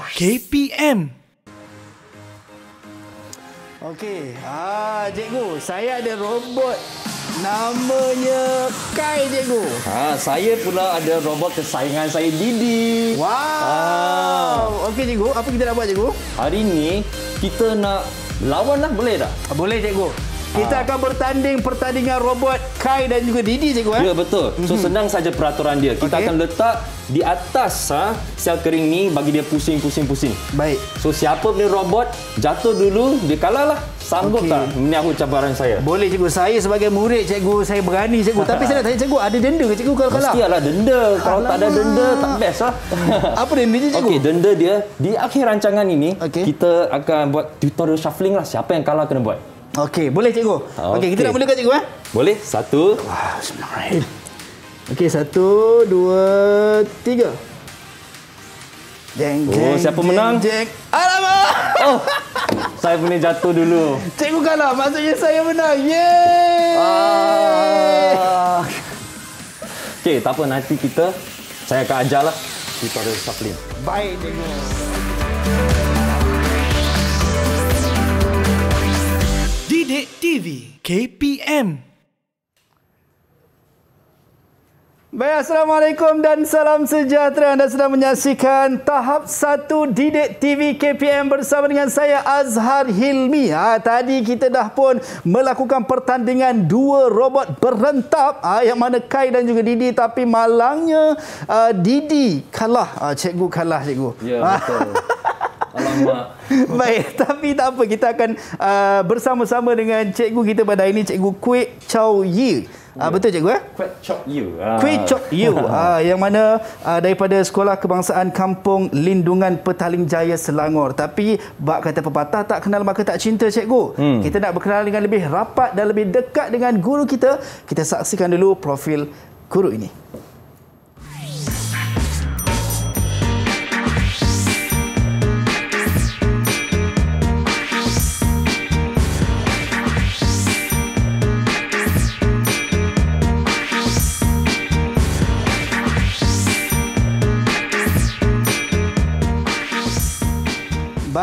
KPM. Okey, ah cikgu, saya ada robot namanya Kai cikgu. Ha, saya pula ada robot kesayangan saya Didi. Wow. Ah. Okey cikgu, apa kita nak buat cikgu? Hari ini kita nak lawanlah boleh tak? Ah, boleh cikgu. Kita akan bertanding pertandingan robot Kai dan juga Didi cikgu eh. Ya betul. So mhm. senang saja peraturan dia. Kita okay. akan letak di atas ha sel kering ni bagi dia pusing-pusing-pusing. Baik. So siapa punya robot jatuh dulu dia kalah lah. Sanggup okay. tak menyahu cabaran saya? Boleh cikgu. Saya sebagai murid cikgu saya berani cikgu. Tapi saya nak tanya cikgu ada denda ke cikgu kalau kalah? Mestilah denda. Kalau Alamak. tak ada denda tak best lah. Apa denda dia cikgu? Okey, denda dia di akhir rancangan ini okay. kita akan buat tutorial shuffling lah siapa yang kalah kena buat. Okey, boleh cikgu. Okey, okay, kita nak mulakan cikgu eh? Boleh. Satu. Bismillahirrahmanirrahim. Okey, satu, dua, tiga. Jeng, oh, jeng, oh, siapa jeng, menang? Jeng. Alamak! Oh, saya punya jatuh dulu. Cikgu kalah. Maksudnya saya menang. Yeay! Ah. Okey, tak apa. Nanti kita, saya akan ajar Kita ada supplement. Baik, cikgu. Update TV KPM. Baik, Assalamualaikum dan salam sejahtera. Anda sedang menyaksikan tahap 1 Didik TV KPM bersama dengan saya Azhar Hilmi. Ha, tadi kita dah pun melakukan pertandingan dua robot berentap ha, yang mana Kai dan juga Didi tapi malangnya uh, Didi kalah. Ha, cikgu kalah cikgu. Ya, ha. betul. Alamak. Baik, tapi tak apa. Kita akan uh, bersama-sama dengan cikgu kita pada hari ini, cikgu Kuik Chow Yi. Uh, ya. betul cikgu ya? Eh? Kuik Chow Yi. Ah. Kuik Chow Yi. Uh, yang mana uh, daripada Sekolah Kebangsaan Kampung Lindungan Petaling Jaya Selangor. Tapi, bak kata pepatah tak kenal maka tak cinta cikgu. Hmm. Kita nak berkenalan dengan lebih rapat dan lebih dekat dengan guru kita. Kita saksikan dulu profil guru ini.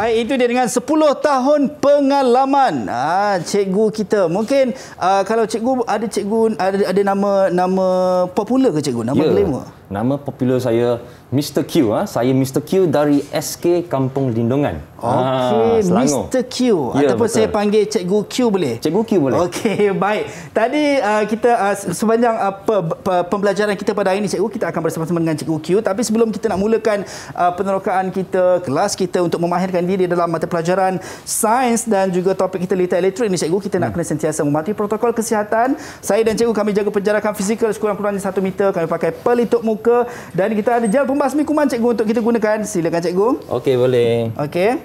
Baik itu dia dengan 10 tahun pengalaman ha, cikgu kita. Mungkin uh, kalau cikgu ada cikgu ada ada nama nama popular ke cikgu? Nama yeah. glamour. Nama popular saya Mr. Q ah. Saya Mr. Q dari SK Kampung Lindungan. Ah, Okey, ah, Mr. Q ya, ataupun betul. saya panggil Cikgu Q boleh? Cikgu Q boleh. Okey, baik. Tadi uh, kita uh, sepanjang uh, pe, pe, pembelajaran kita pada hari ini Cikgu kita akan bersama-sama dengan Cikgu Q tapi sebelum kita nak mulakan uh, penerokaan kita, kelas kita untuk memahirkan diri dalam mata pelajaran sains dan juga topik kita literatur elektrik ini Cikgu kita hmm. nak kena sentiasa mematuhi protokol kesihatan. Saya dan Cikgu kami jaga penjarakan fizikal sekurang-kurangnya 1 meter, kami pakai pelitup muka dan kita ada gel kemas ni kuman cikgu untuk kita gunakan silakan cikgu okey boleh okey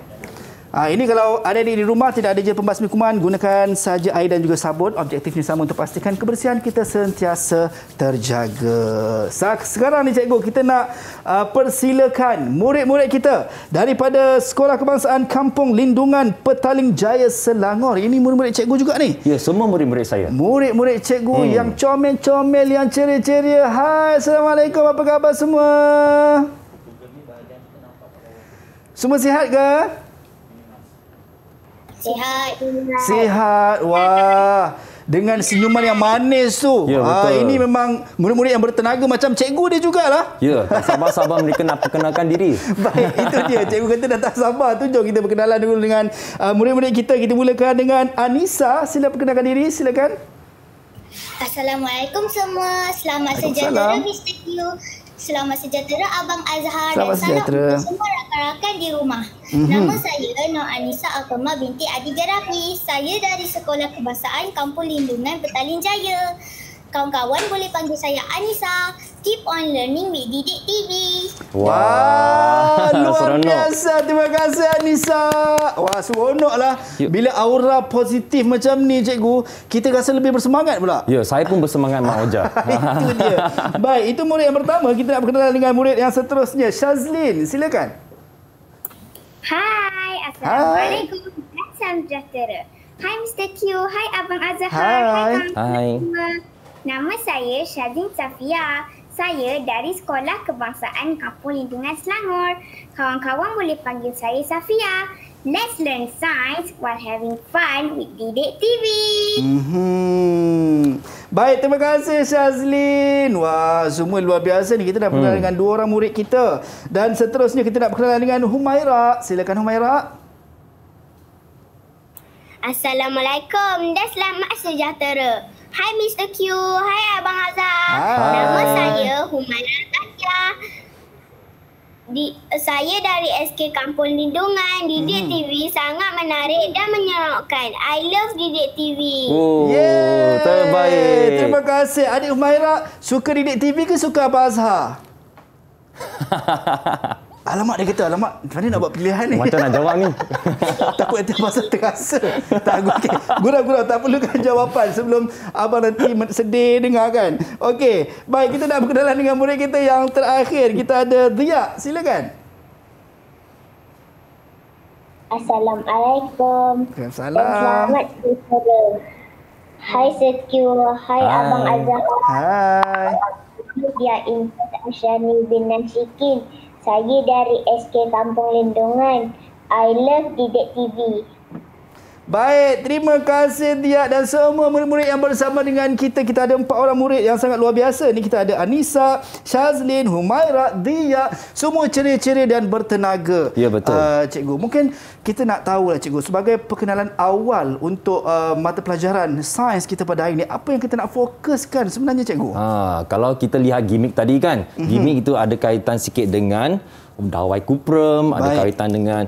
Uh, ini kalau ada di, rumah tidak ada je pembasmi kuman, gunakan saja air dan juga sabun. Objektifnya sama untuk pastikan kebersihan kita sentiasa terjaga. Sa- sekarang ni cikgu, kita nak uh, persilakan murid-murid kita daripada Sekolah Kebangsaan Kampung Lindungan Petaling Jaya Selangor. Ini murid-murid cikgu juga ni? Ya, semua murid-murid saya. Murid-murid cikgu hmm. yang comel-comel, yang ceria-ceria. Hai, Assalamualaikum. Apa khabar semua? Semua sihat ke? Sihat. Sihat. Wah. Dengan senyuman yang manis tu. Ya, Ha, ini memang murid-murid yang bertenaga macam cikgu dia jugalah. Ya, tak sabar-sabar mereka nak perkenalkan diri. Baik, itu dia. Cikgu kata dah tak sabar tu. Jom kita berkenalan dulu dengan uh, murid-murid kita. Kita mulakan dengan Anissa. Sila perkenalkan diri. Silakan. Assalamualaikum semua. Selamat sejahtera, Mr. Q. Selamat sejahtera Abang Azhar Selamat dan sejahtera. salam untuk semua rakan-rakan di rumah. Mm-hmm. Nama saya Nur Anissa Akhama binti Adi Jarafi. Saya dari Sekolah Kebangsaan Kampung Lindungan Petaling Jaya kawan-kawan boleh panggil saya Anissa. Keep on learning with Didik TV. Wah, luar biasa. Terima kasih Anissa. Wah, seronoklah. Bila aura positif macam ni, cikgu, kita rasa lebih bersemangat pula. Ya, saya pun bersemangat, Mak Oja. itu dia. Baik, itu murid yang pertama. Kita nak berkenalan dengan murid yang seterusnya. Shazlin, silakan. Hai, Assalamualaikum. Hai. Hai Mr. Q, hai Abang Azhar, hai, hai Hai. Nama saya Shazin Safia. Saya dari Sekolah Kebangsaan Kampung Lindungan Selangor. Kawan-kawan boleh panggil saya Safia. Let's learn science while having fun with Didik TV. Mm-hmm. Baik, terima kasih Shazlin. Wah, semua luar biasa ni. Kita dah berkenalan hmm. dengan dua orang murid kita. Dan seterusnya kita nak berkenalan dengan Humaira. Silakan Humaira. Assalamualaikum dan selamat sejahtera. Hi Mr. Q, Hi Abang Azhar. Nama saya Humaira Tasya. Di, saya dari SK Kampung Lindungan. Didik hmm. TV sangat menarik dan menyeramkan. I love Didik TV. Oh, yeah. terbaik. Terima kasih. Adik Humaira, suka Didik TV ke suka Abang Hazar? Alamak dia kata, alamak macam mana nak buat pilihan ni? Macam nak jawab ni? Takut nanti masa terasa. Tak, aku, okay. Gurau-gurau, tak perlukan jawapan sebelum abang nanti sedih dengar kan. Okey, baik kita dah berkenalan dengan murid kita yang terakhir. Kita ada Dia, silakan. Assalamualaikum. Assalamualaikum. Selamat Hai Sekyu, hai, Abang Azhar. Hai. Dia Intan Ashani bin Nasikin. Saya dari SK Kampung Lindungan. I love Didik TV. Baik, terima kasih dia dan semua murid-murid yang bersama dengan kita. Kita ada empat orang murid yang sangat luar biasa. Ini kita ada Anissa, Shazlin, Humaira, Dia, semua ceria-ceria dan bertenaga. Ya, betul. Uh, cikgu, mungkin kita nak tahu lah, cikgu, sebagai perkenalan awal untuk uh, mata pelajaran sains kita pada hari ini, apa yang kita nak fokuskan sebenarnya cikgu? Ha, kalau kita lihat gimmick tadi kan, mhm. gimmick itu ada kaitan sikit dengan dawai kuprem, ada kaitan dengan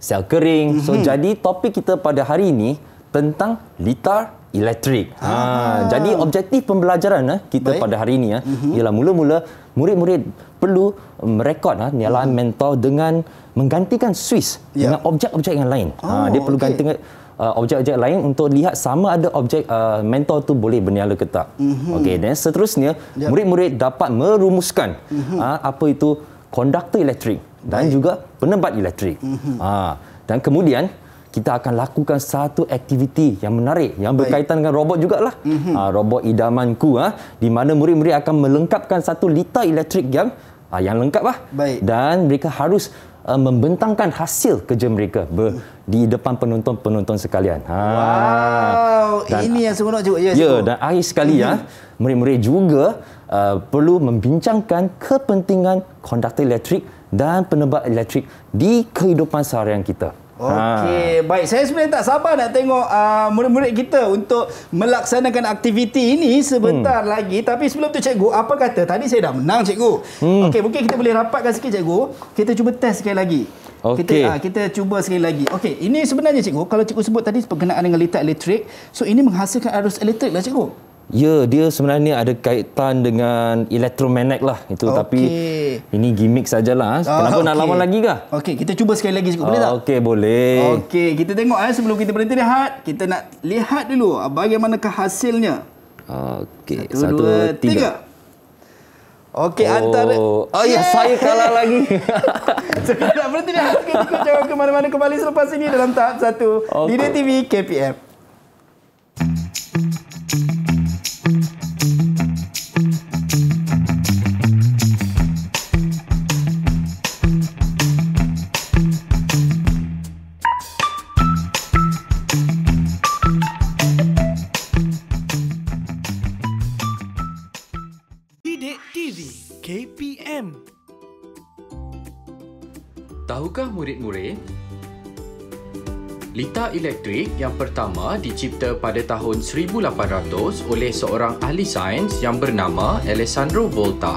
sel kering. Mm-hmm. So mhm. jadi topik kita pada hari ini tentang litar elektrik. Ah. Ha, jadi objektif pembelajaran eh, kita Baik. pada hari ini eh, mm-hmm. ialah mula-mula murid-murid perlu merekod um, ha, mm-hmm. mentor dengan menggantikan switch yeah. dengan objek-objek yang lain. Ha, oh, ha, dia perlu okay. gantikan uh, objek-objek lain untuk lihat sama ada objek uh, mentor tu boleh bernyala ke tak. Mm-hmm. Okey, dan seterusnya yep. Ya. murid-murid dapat merumuskan mm-hmm. uh, apa itu konduktor elektrik dan Baik. juga penembat elektrik. Mm-hmm. Ha, dan kemudian kita akan lakukan satu aktiviti yang menarik yang Baik. berkaitan dengan robot jugalah. Mm-hmm. robot idamanku ha, di mana murid-murid akan melengkapkan satu liter elektrik yang ha, yang lengkap lah. Baik. Dan mereka harus uh, membentangkan hasil kerja mereka mm. di depan penonton-penonton sekalian. Ha. Wow, dan, ini yang semua nak cuba. Ya, ya dan akhir sekali mm-hmm. ya, murid-murid juga uh, perlu membincangkan kepentingan konduktor elektrik dan penebak elektrik di kehidupan seharian kita. Okey, ha. baik. Saya sebenarnya tak sabar nak tengok uh, murid-murid kita untuk melaksanakan aktiviti ini sebentar hmm. lagi. Tapi sebelum tu cikgu, apa kata? Tadi saya dah menang cikgu. Hmm. Okey, mungkin kita boleh rapatkan sikit cikgu. Kita cuba test sekali lagi. Okay. Kita uh, kita cuba sekali lagi. Okey, ini sebenarnya cikgu, kalau cikgu sebut tadi berkenaan dengan litar elektrik, so ini menghasilkan arus elektrik lah cikgu. Ya, dia sebenarnya ada kaitan dengan elektromagnet lah itu okay. tapi ini gimmick sajalah. Ah. Oh, Kenapa okay. nak lawan lagi kah? Okey, kita cuba sekali lagi cukup oh, boleh tak? Okey, boleh. Okey, kita tengok eh sebelum kita berhenti lihat kita nak lihat dulu ah, bagaimanakah hasilnya. Okey, satu, satu, dua, tiga. tiga. Okey oh. antara Oh ya saya kalah lagi. Sekarang berhenti dah. Kita jangan ke mana-mana kembali selepas ini dalam tahap satu. Okay. Di TV KPM. elektrik yang pertama dicipta pada tahun 1800 oleh seorang ahli sains yang bernama Alessandro Volta.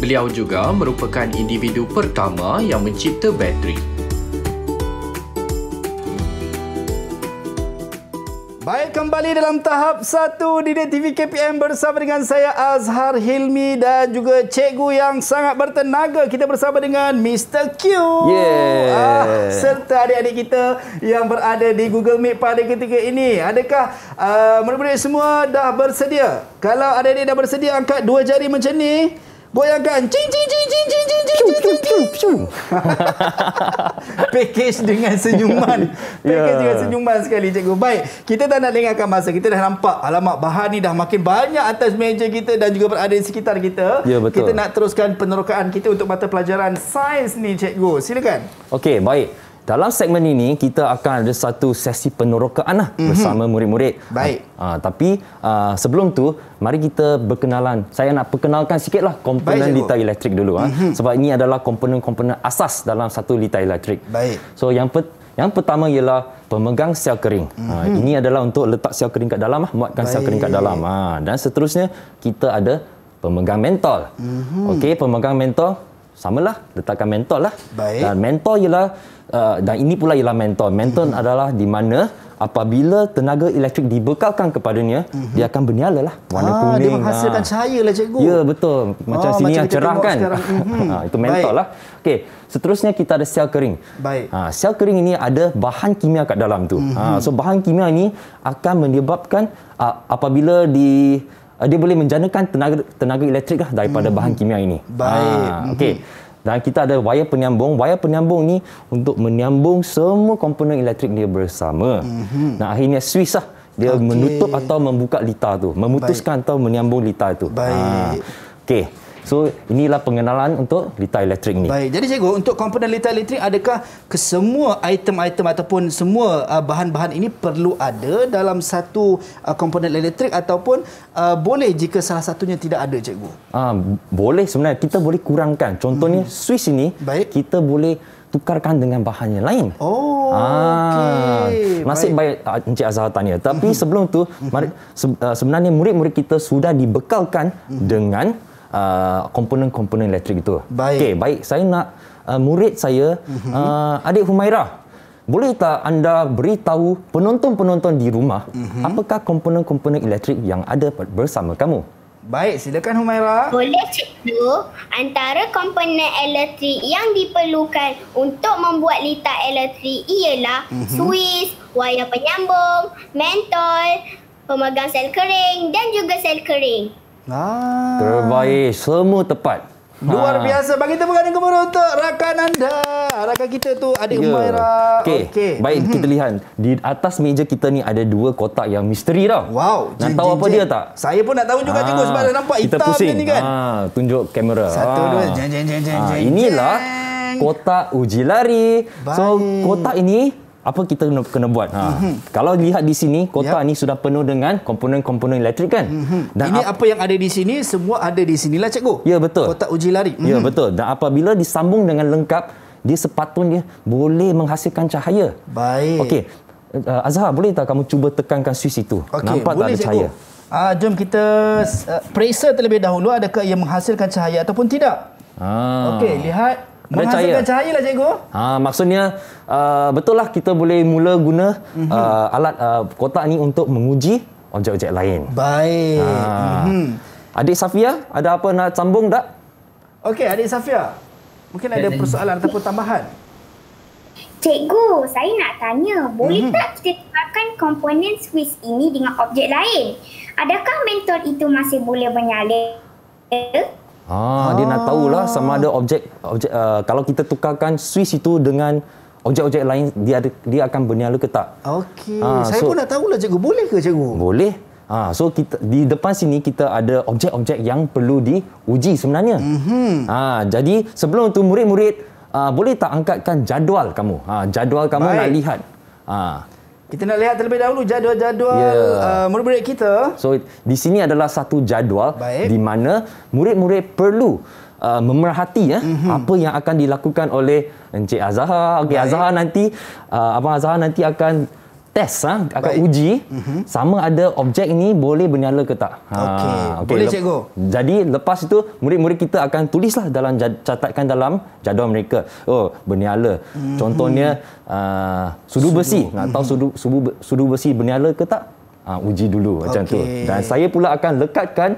Beliau juga merupakan individu pertama yang mencipta bateri. Baik, kembali dalam tahap 1 di TV KPM bersama dengan saya Azhar Hilmi dan juga cikgu yang sangat bertenaga. Kita bersama dengan Mr. Q. Yeah. Ah, serta adik-adik kita yang berada di Google Meet pada ketika ini. Adakah uh, murid-murid semua dah bersedia? Kalau adik-adik dah bersedia, angkat dua jari macam ni. Boyangkan cing cing cing cing cing cing cing cing cing cing Package dengan senyuman ya. Package yeah. dengan senyuman sekali cikgu Baik Kita tak nak dengarkan masa Kita dah nampak Alamak bahan ni dah makin banyak Atas meja kita Dan juga berada di sekitar kita Ya yeah, betul Kita nak teruskan penerokaan kita Untuk mata pelajaran sains ni cikgu Silakan Okey baik dalam segmen ini kita akan ada satu sesi penerokaan lah mm-hmm. bersama murid-murid. Baik. Ha, tapi uh, sebelum tu mari kita berkenalan. Saya nak perkenalkan lah komponen lita elektrik dulu mm-hmm. ha. Sebab ini adalah komponen-komponen asas dalam satu lita elektrik. Baik. So yang pet- yang pertama ialah pemegang sel kering. Mm-hmm. Ha, ini adalah untuk letak sel kering kat dalam lah, muatkan Baik. sel kering kat dalam. Ha, dan seterusnya kita ada pemegang mentol. Mm-hmm. Okey, pemegang mentol sama lah, letakkan mentor lah Baik. dan mentor ialah uh, dan ini pula ialah mentor mentor mm-hmm. adalah di mana apabila tenaga elektrik dibekalkan kepadanya mm-hmm. dia akan bernyala lah warna ah, kuning dia menghasilkan ah. cahaya lah cikgu ya betul macam ah, sini macam yang cerah kan mm-hmm. ha, itu mentor Baik. lah ok seterusnya kita ada sel kering Baik. Ha, sel kering ini ada bahan kimia kat dalam tu mm-hmm. ha, so bahan kimia ini akan menyebabkan uh, apabila di uh, dia boleh menjanakan tenaga tenaga elektrik lah daripada hmm. bahan kimia ini. Baik. Ha, Okey. Dan kita ada wire penyambung. Wire penyambung ni untuk menyambung semua komponen elektrik dia bersama. Hmm. Nah akhirnya Swiss lah dia okay. menutup atau membuka lita tu, memutuskan Baik. atau menyambung lita tu. Baik. Ha, Okey. So inilah pengenalan untuk litar elektrik ni. Baik, jadi cikgu untuk komponen litar elektrik adakah kesemua item-item ataupun semua uh, bahan-bahan uh, ini perlu ada dalam satu uh, komponen elektrik ataupun uh, boleh jika salah satunya tidak ada cikgu? Ah, boleh sebenarnya kita boleh kurangkan. Contohnya hmm. switch ini Baik. kita boleh tukarkan dengan bahan yang lain. Oh, ah, Okay. Nasib baik, baik uh, Encik Azhar tanya. Tapi hmm. sebelum tu, mari, hmm. se, uh, sebenarnya murid-murid kita sudah dibekalkan hmm. dengan uh, komponen-komponen elektrik itu. Baik. Okay, baik. Saya nak uh, murid saya, mhm. uh, adik Humaira. Boleh tak anda beritahu penonton-penonton di rumah uh-huh. apakah komponen-komponen elektrik yang ada bersama kamu? Baik, silakan Humaira. Boleh cikgu, antara komponen elektrik yang diperlukan untuk membuat litar elektrik ialah uh-huh. suis, wayar penyambung, mentol, pemegang sel kering dan juga sel kering. Ah. Terbaik. Semua tepat. Luar ha. biasa. Bagi tepukan yang kemurah untuk rakan anda. Rakan kita tu adik yeah. Umaira. Okey. Okay. Baik, mhm. kita lihat. Di atas meja kita ni ada dua kotak yang misteri tau. Wow. Nak tahu apa dia tak? Saya pun nak tahu juga ha. tengok sebab dah nampak kita hitam pusing. ni kan. Ha. Tunjuk kamera. Satu, ha. dua. Jeng, jeng, jeng, jeng, ha. Inilah jeng. kotak uji lari. Baik. So, kotak ini apa kita kena, kena buat? Ha. Mm-hmm. Kalau lihat di sini, kota yep. Ya. ni sudah penuh dengan komponen-komponen elektrik kan? Mm-hmm. Dan Ini ap- apa yang ada di sini, semua ada di sini sinilah cikgu. Ya, betul. Kotak uji lari. Mm-hmm. Ya, hmm. betul. Dan apabila disambung dengan lengkap, dia sepatutnya boleh menghasilkan cahaya. Baik. Okey. Uh, Azhar, boleh tak kamu cuba tekankan switch itu? Okay. Nampak boleh, tak ada cikgu. cahaya? Uh, jom kita uh, periksa terlebih dahulu adakah ia menghasilkan cahaya ataupun tidak. Ah. Okey, Lihat menghasilkan cahaya. cahaya lah cikgu. Ha, maksudnya uh, betul lah kita boleh mula guna mm-hmm. uh, alat uh, kotak ni untuk menguji objek-objek lain. Baik. Ha. Mm-hmm. Adik Safia, ada apa nak sambung tak? Okey, Adik Safia. Mungkin ada persoalan ataupun tambahan. Cikgu, saya nak tanya, boleh mm-hmm. tak kita tukarkan komponen Swiss ini dengan objek lain? Adakah mentor itu masih boleh menyala? Ah. Ha, dia nak ah. tahu lah sama ada objek, objek uh, kalau kita tukarkan Swiss itu dengan objek-objek lain, dia, ada, dia akan bernyala ke tak. Okey. Ha, Saya so, pun nak lah. cikgu. Boleh ke cikgu? Boleh. Ha, so kita, di depan sini kita ada objek-objek yang perlu diuji sebenarnya. Mm-hmm. Ha, jadi sebelum tu murid-murid uh, boleh tak angkatkan jadual kamu? Ha, jadual kamu Baik. nak lihat. Ha. Kita nak lihat terlebih dahulu jadual-jadual yeah. uh, murid-murid kita. So di sini adalah satu jadual Baik. di mana murid-murid perlu Uh, memerhati ya eh, mm-hmm. apa yang akan dilakukan oleh Encik Azhar. Okey Azhar nanti uh, Abang Azhar nanti akan test ha, akan Baik. uji mm-hmm. sama ada objek ni boleh bernyala ke tak. Ha, okay. Okay. Boleh cikgu. Jadi lepas itu murid-murid kita akan tulislah dalam catatkan dalam jadual mereka. Oh, bernyala. Mm-hmm. Contohnya uh, sudu, sudu besi mm tahu mhm. sudu, sudu sudu besi bernyala ke tak? Ha, uji dulu okay. macam tu. Dan saya pula akan lekatkan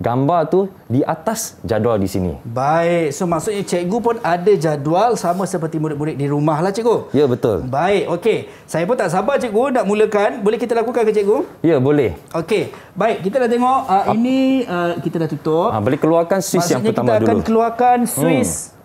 gambar tu di atas jadual di sini. Baik. So maksudnya cikgu pun ada jadual sama seperti murid-murid di rumah lah cikgu. Ya betul. Baik. Okey. Saya pun tak sabar cikgu nak mulakan. Boleh kita lakukan ke cikgu? Ya boleh. Okey. Baik. Kita dah tengok. Uh, ini uh, kita dah tutup. Ha, boleh keluarkan swiss maksudnya yang pertama dulu. Maksudnya kita akan dulu. keluarkan hmm. swiss. Hmm.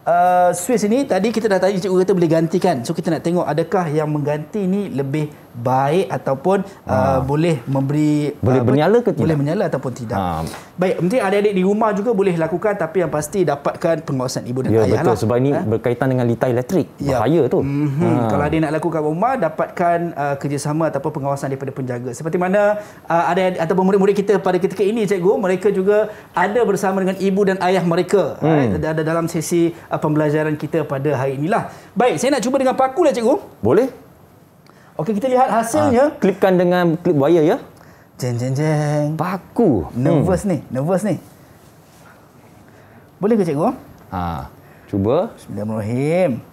Uh, swiss ini tadi kita dah tanya cikgu kata boleh gantikan. So kita nak tengok adakah yang mengganti ini lebih baik ataupun ha. uh, boleh memberi boleh uh, menyala ke tidak boleh menyala ataupun tidak ha. baik mungkin adik-adik di rumah juga boleh lakukan tapi yang pasti dapatkan pengawasan ibu dan ya, ayah betul lah. sebab ini ha? berkaitan dengan litai elektrik ya. bahaya tu mm-hmm. ha. kalau adik nak lakukan rumah dapatkan uh, kerjasama ataupun pengawasan daripada penjaga seperti mana uh, ada ataupun murid-murid kita pada ketika ini cikgu mereka juga ada bersama dengan ibu dan ayah mereka hmm. ada hmm. uh, dalam sesi uh, pembelajaran kita pada hari inilah baik saya nak cuba dengan pakulah cikgu boleh Okey, kita lihat hasilnya. Ha, klipkan dengan klip wire ya. Jeng, jeng, jeng. Paku. Nervous hmm. ni, nervous ni. Boleh ke cikgu? Ha, cuba. Bismillahirrahmanirrahim.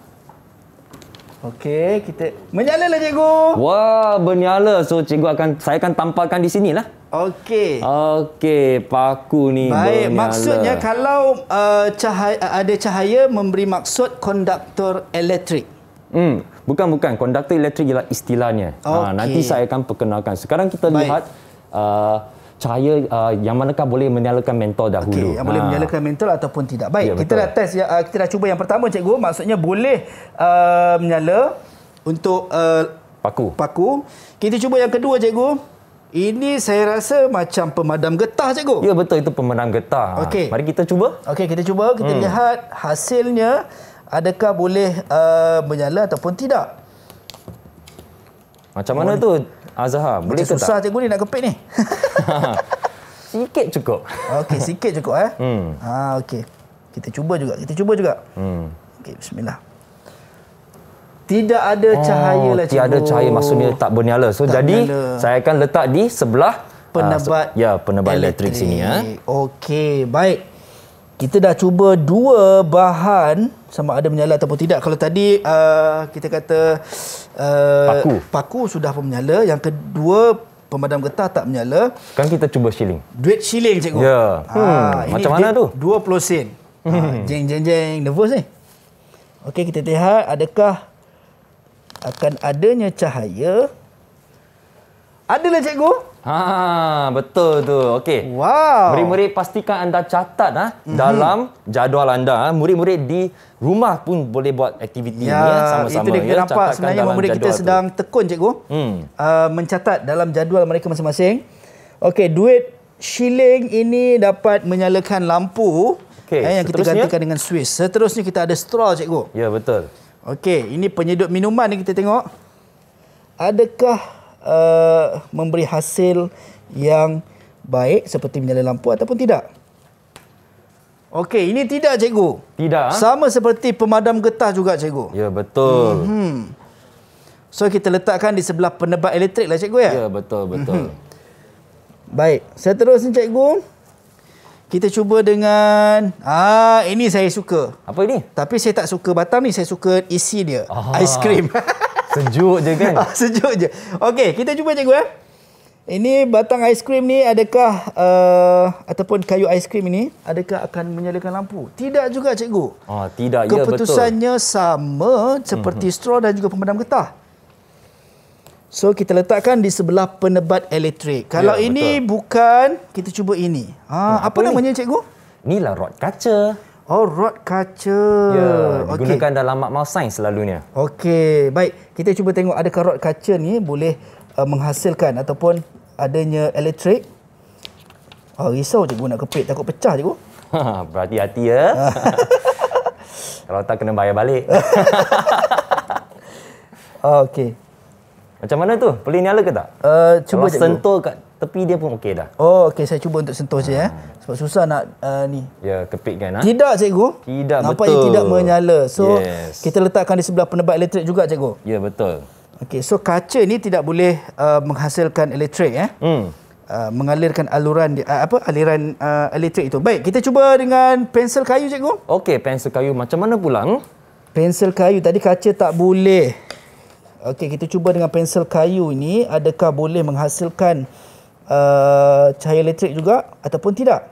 Okey, kita menyala lah cikgu. Wah, menyala So cikgu akan saya akan tampakkan di sinilah. Okey. Okey, paku ni Baik, bernyala. maksudnya kalau uh, cahaya, ada cahaya memberi maksud konduktor elektrik. Hmm. Bukan bukan konduktor elektrik ialah istilahnya. Okay. Ha nanti saya akan perkenalkan. Sekarang kita Baik. lihat uh, cahaya uh, yang manakah boleh menyalakan mentol dahulu. Okay, yang ha. boleh menyalakan mentol ataupun tidak. Baik, ya, kita dah test ya uh, kita dah cuba yang pertama cikgu. Maksudnya boleh uh, menyala untuk uh, paku. Paku. Kita cuba yang kedua cikgu. Ini saya rasa macam pemadam getah cikgu. Ya betul itu pemadam getah. Okay. Mari kita cuba. Okey, kita cuba kita hmm. lihat hasilnya adakah boleh uh, menyala ataupun tidak? Macam mana oh, tu Azhar? Boleh ke susah tak? cikgu ni nak kepik ni. sikit cukup. Okey, sikit cukup eh. Hmm. Ha okey. Kita cuba juga. Kita cuba juga. Hmm. Okey, bismillah. Tidak ada oh, cahaya oh, lah cikgu. Tiada cahaya maksudnya tak bernyala. So tak jadi nyala. saya akan letak di sebelah ah, penebat uh, so, ya penebat elektrik, elektrik sini ya. Okey, baik. Kita dah cuba dua bahan sama ada menyala ataupun tidak. Kalau tadi uh, kita kata uh, paku. paku sudah pun menyala. Yang kedua pemadam getah tak menyala. Kan kita cuba shilling. Duit shilling cikgu. Ya. Ah, hmm. Macam mana tu? 20 sen. Ha, jeng jeng jeng. Nervous ni. Eh? Okey kita lihat adakah akan adanya cahaya. Adalah cikgu. Ha, betul tu. Okey. Wow. Murid-murid pastikan anda catat ha, mm-hmm. dalam mhm. jadual anda. Ha. Murid-murid di rumah pun boleh buat aktiviti ya, ini ah, sama-sama. Itu dia ya. kita ya. nampak Catatkan sebenarnya murid kita sedang tu. tekun cikgu. Hmm. Uh, mencatat dalam jadual mereka masing-masing. Okey, duit shilling ini dapat menyalakan lampu okay, eh, yang kita gantikan dengan Swiss. Seterusnya kita ada straw cikgu. Ya, betul. Okey, ini penyedut minuman ni kita tengok. Adakah uh, memberi hasil yang baik seperti menyala lampu ataupun tidak? Okey, ini tidak cikgu. Tidak. Ah. Sama seperti pemadam getah juga cikgu. Ya, betul. Mm -hmm. So kita letakkan di sebelah penebat elektrik lah cikgu ya? Ya, betul, betul. Mm -hmm. Baik, seterusnya cikgu. Kita cuba dengan... Ah, ini saya suka. Apa ini? Tapi saya tak suka batang ni, saya suka isi dia. Aha. Ice cream. sejuk je kan? Ah, sejuk je. Okey, kita cuba cikgu eh. Ini batang aiskrim ni adakah uh, ataupun kayu aiskrim ini adakah akan menyalakan lampu? Tidak juga cikgu. Ah, tidak ya betul. Keputusannya sama seperti mm-hmm. straw dan juga pemadam getah. So kita letakkan di sebelah penebat elektrik. Kalau ya, ini betul. bukan, kita cuba ini. Ha, hmm, apa, apa namanya ini? cikgu? Inilah rod kaca. Oh, rod kaca. Ya, yeah, digunakan dalam makmal sains selalunya. Okey, baik. Kita cuba tengok adakah rod kaca ni boleh uh, menghasilkan ataupun adanya elektrik. Oh, risau cikgu nak kepit. Takut pecah cikgu. Berhati hati ya. Kalau tak kena bayar balik. Okey. Macam mana tu? Boleh nyala ke tak? Uh, cuba Kalau sentuh kat tepi dia pun okey dah. Oh, okey saya cuba untuk sentuh saja eh. hmm. eh. Sebab susah nak uh, ni. Ya, kepit kan ha? Tidak cikgu. Tidak Nampak betul. Nampaknya tidak menyala. So, yes. kita letakkan di sebelah penebat elektrik juga cikgu. Ya, betul. Okey, so kaca ni tidak boleh uh, menghasilkan elektrik eh. Hmm. Uh, mengalirkan aliran uh, apa aliran uh, elektrik itu. Baik, kita cuba dengan pensel kayu cikgu. Okey, pensel kayu macam mana pula? Hmm? Pensel kayu tadi kaca tak boleh. Okey, kita cuba dengan pensel kayu ini adakah boleh menghasilkan Eh, cahaya elektrik juga ataupun tidak.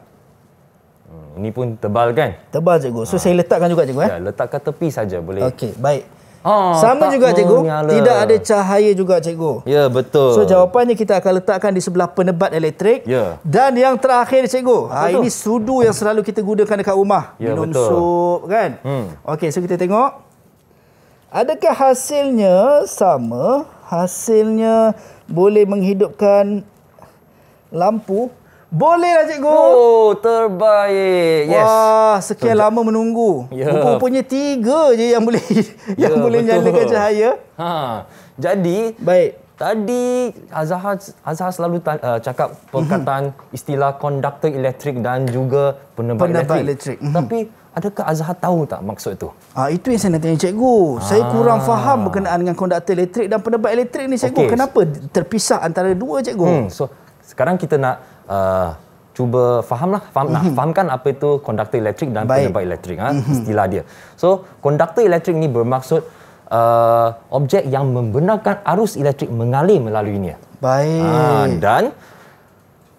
Hmm, ini pun tebal kan? Tebal cikgu. So ha. saya letakkan juga cikgu eh. Ya, letakkan tepi saja boleh. Okey, baik. Ha, sama juga cikgu. Menyala. Tidak ada cahaya juga cikgu. Ya, betul. So jawapannya kita akan letakkan di sebelah penebat elektrik. Ya. Dan yang terakhir cikgu, ha, ini sudu yang selalu kita gunakan dekat rumah. Ya, Minum betul. sup kan? Hmm. Okey, so kita tengok. Adakah hasilnya sama? Hasilnya boleh menghidupkan lampu boleh lah, cikgu. Oh, terbaik. Yes. Wah, sekian so, lama menunggu. Yeah. Rupanya tiga je yang boleh yeah, yang ya, boleh betul. nyalakan cahaya. Ha. Jadi, baik. Tadi Azhar Azhar selalu uh, cakap perkataan mm-hmm. istilah konduktor elektrik dan juga penerbang, penerbang elektrik. elektrik. Mm-hmm. Tapi adakah Azhar tahu tak maksud itu? Ah, itu yang saya nak tanya cikgu. Ah. Saya kurang faham berkenaan dengan konduktor elektrik dan penerbang elektrik ni cikgu. Okay. Kenapa terpisah antara dua cikgu? Hmm. So, sekarang kita nak uh, cuba fahamlah faham mm-hmm. nak mhm. fahamkan apa itu konduktor elektrik dan penyebab elektrik ha, mm-hmm. istilah dia so konduktor elektrik ni bermaksud uh, objek yang membenarkan arus elektrik mengalir melalui dia baik ha, dan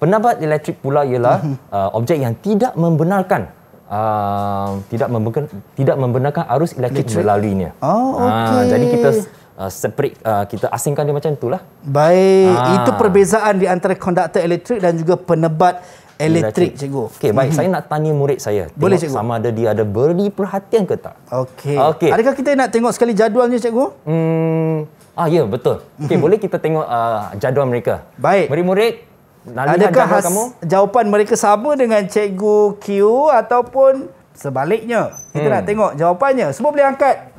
penyebab elektrik pula ialah mm-hmm. uh, objek yang tidak membenarkan Uh, tidak membenarkan tidak membenarkan arus elektrik melalui ini. Oh, okay. Ha, uh, jadi kita uh, separate uh, kita asingkan dia macam itulah. Baik, ha. itu perbezaan di antara konduktor elektrik dan juga penebat elektrik, elektrik. cikgu. Okey, baik, mm-hmm. saya nak tanya murid saya. Tengok Boleh cikgu. Sama ada dia ada beri perhatian ke tak? Okey. Okay. Adakah kita nak tengok sekali jadualnya cikgu? Hmm Ah ya betul. Okey mhm. boleh kita tengok uh, jadual mereka. Baik. Murid-murid, adakah has- kamu? jawapan mereka sama dengan cikgu Q ataupun sebaliknya? Kita hmm. nak tengok jawapannya. Semua boleh angkat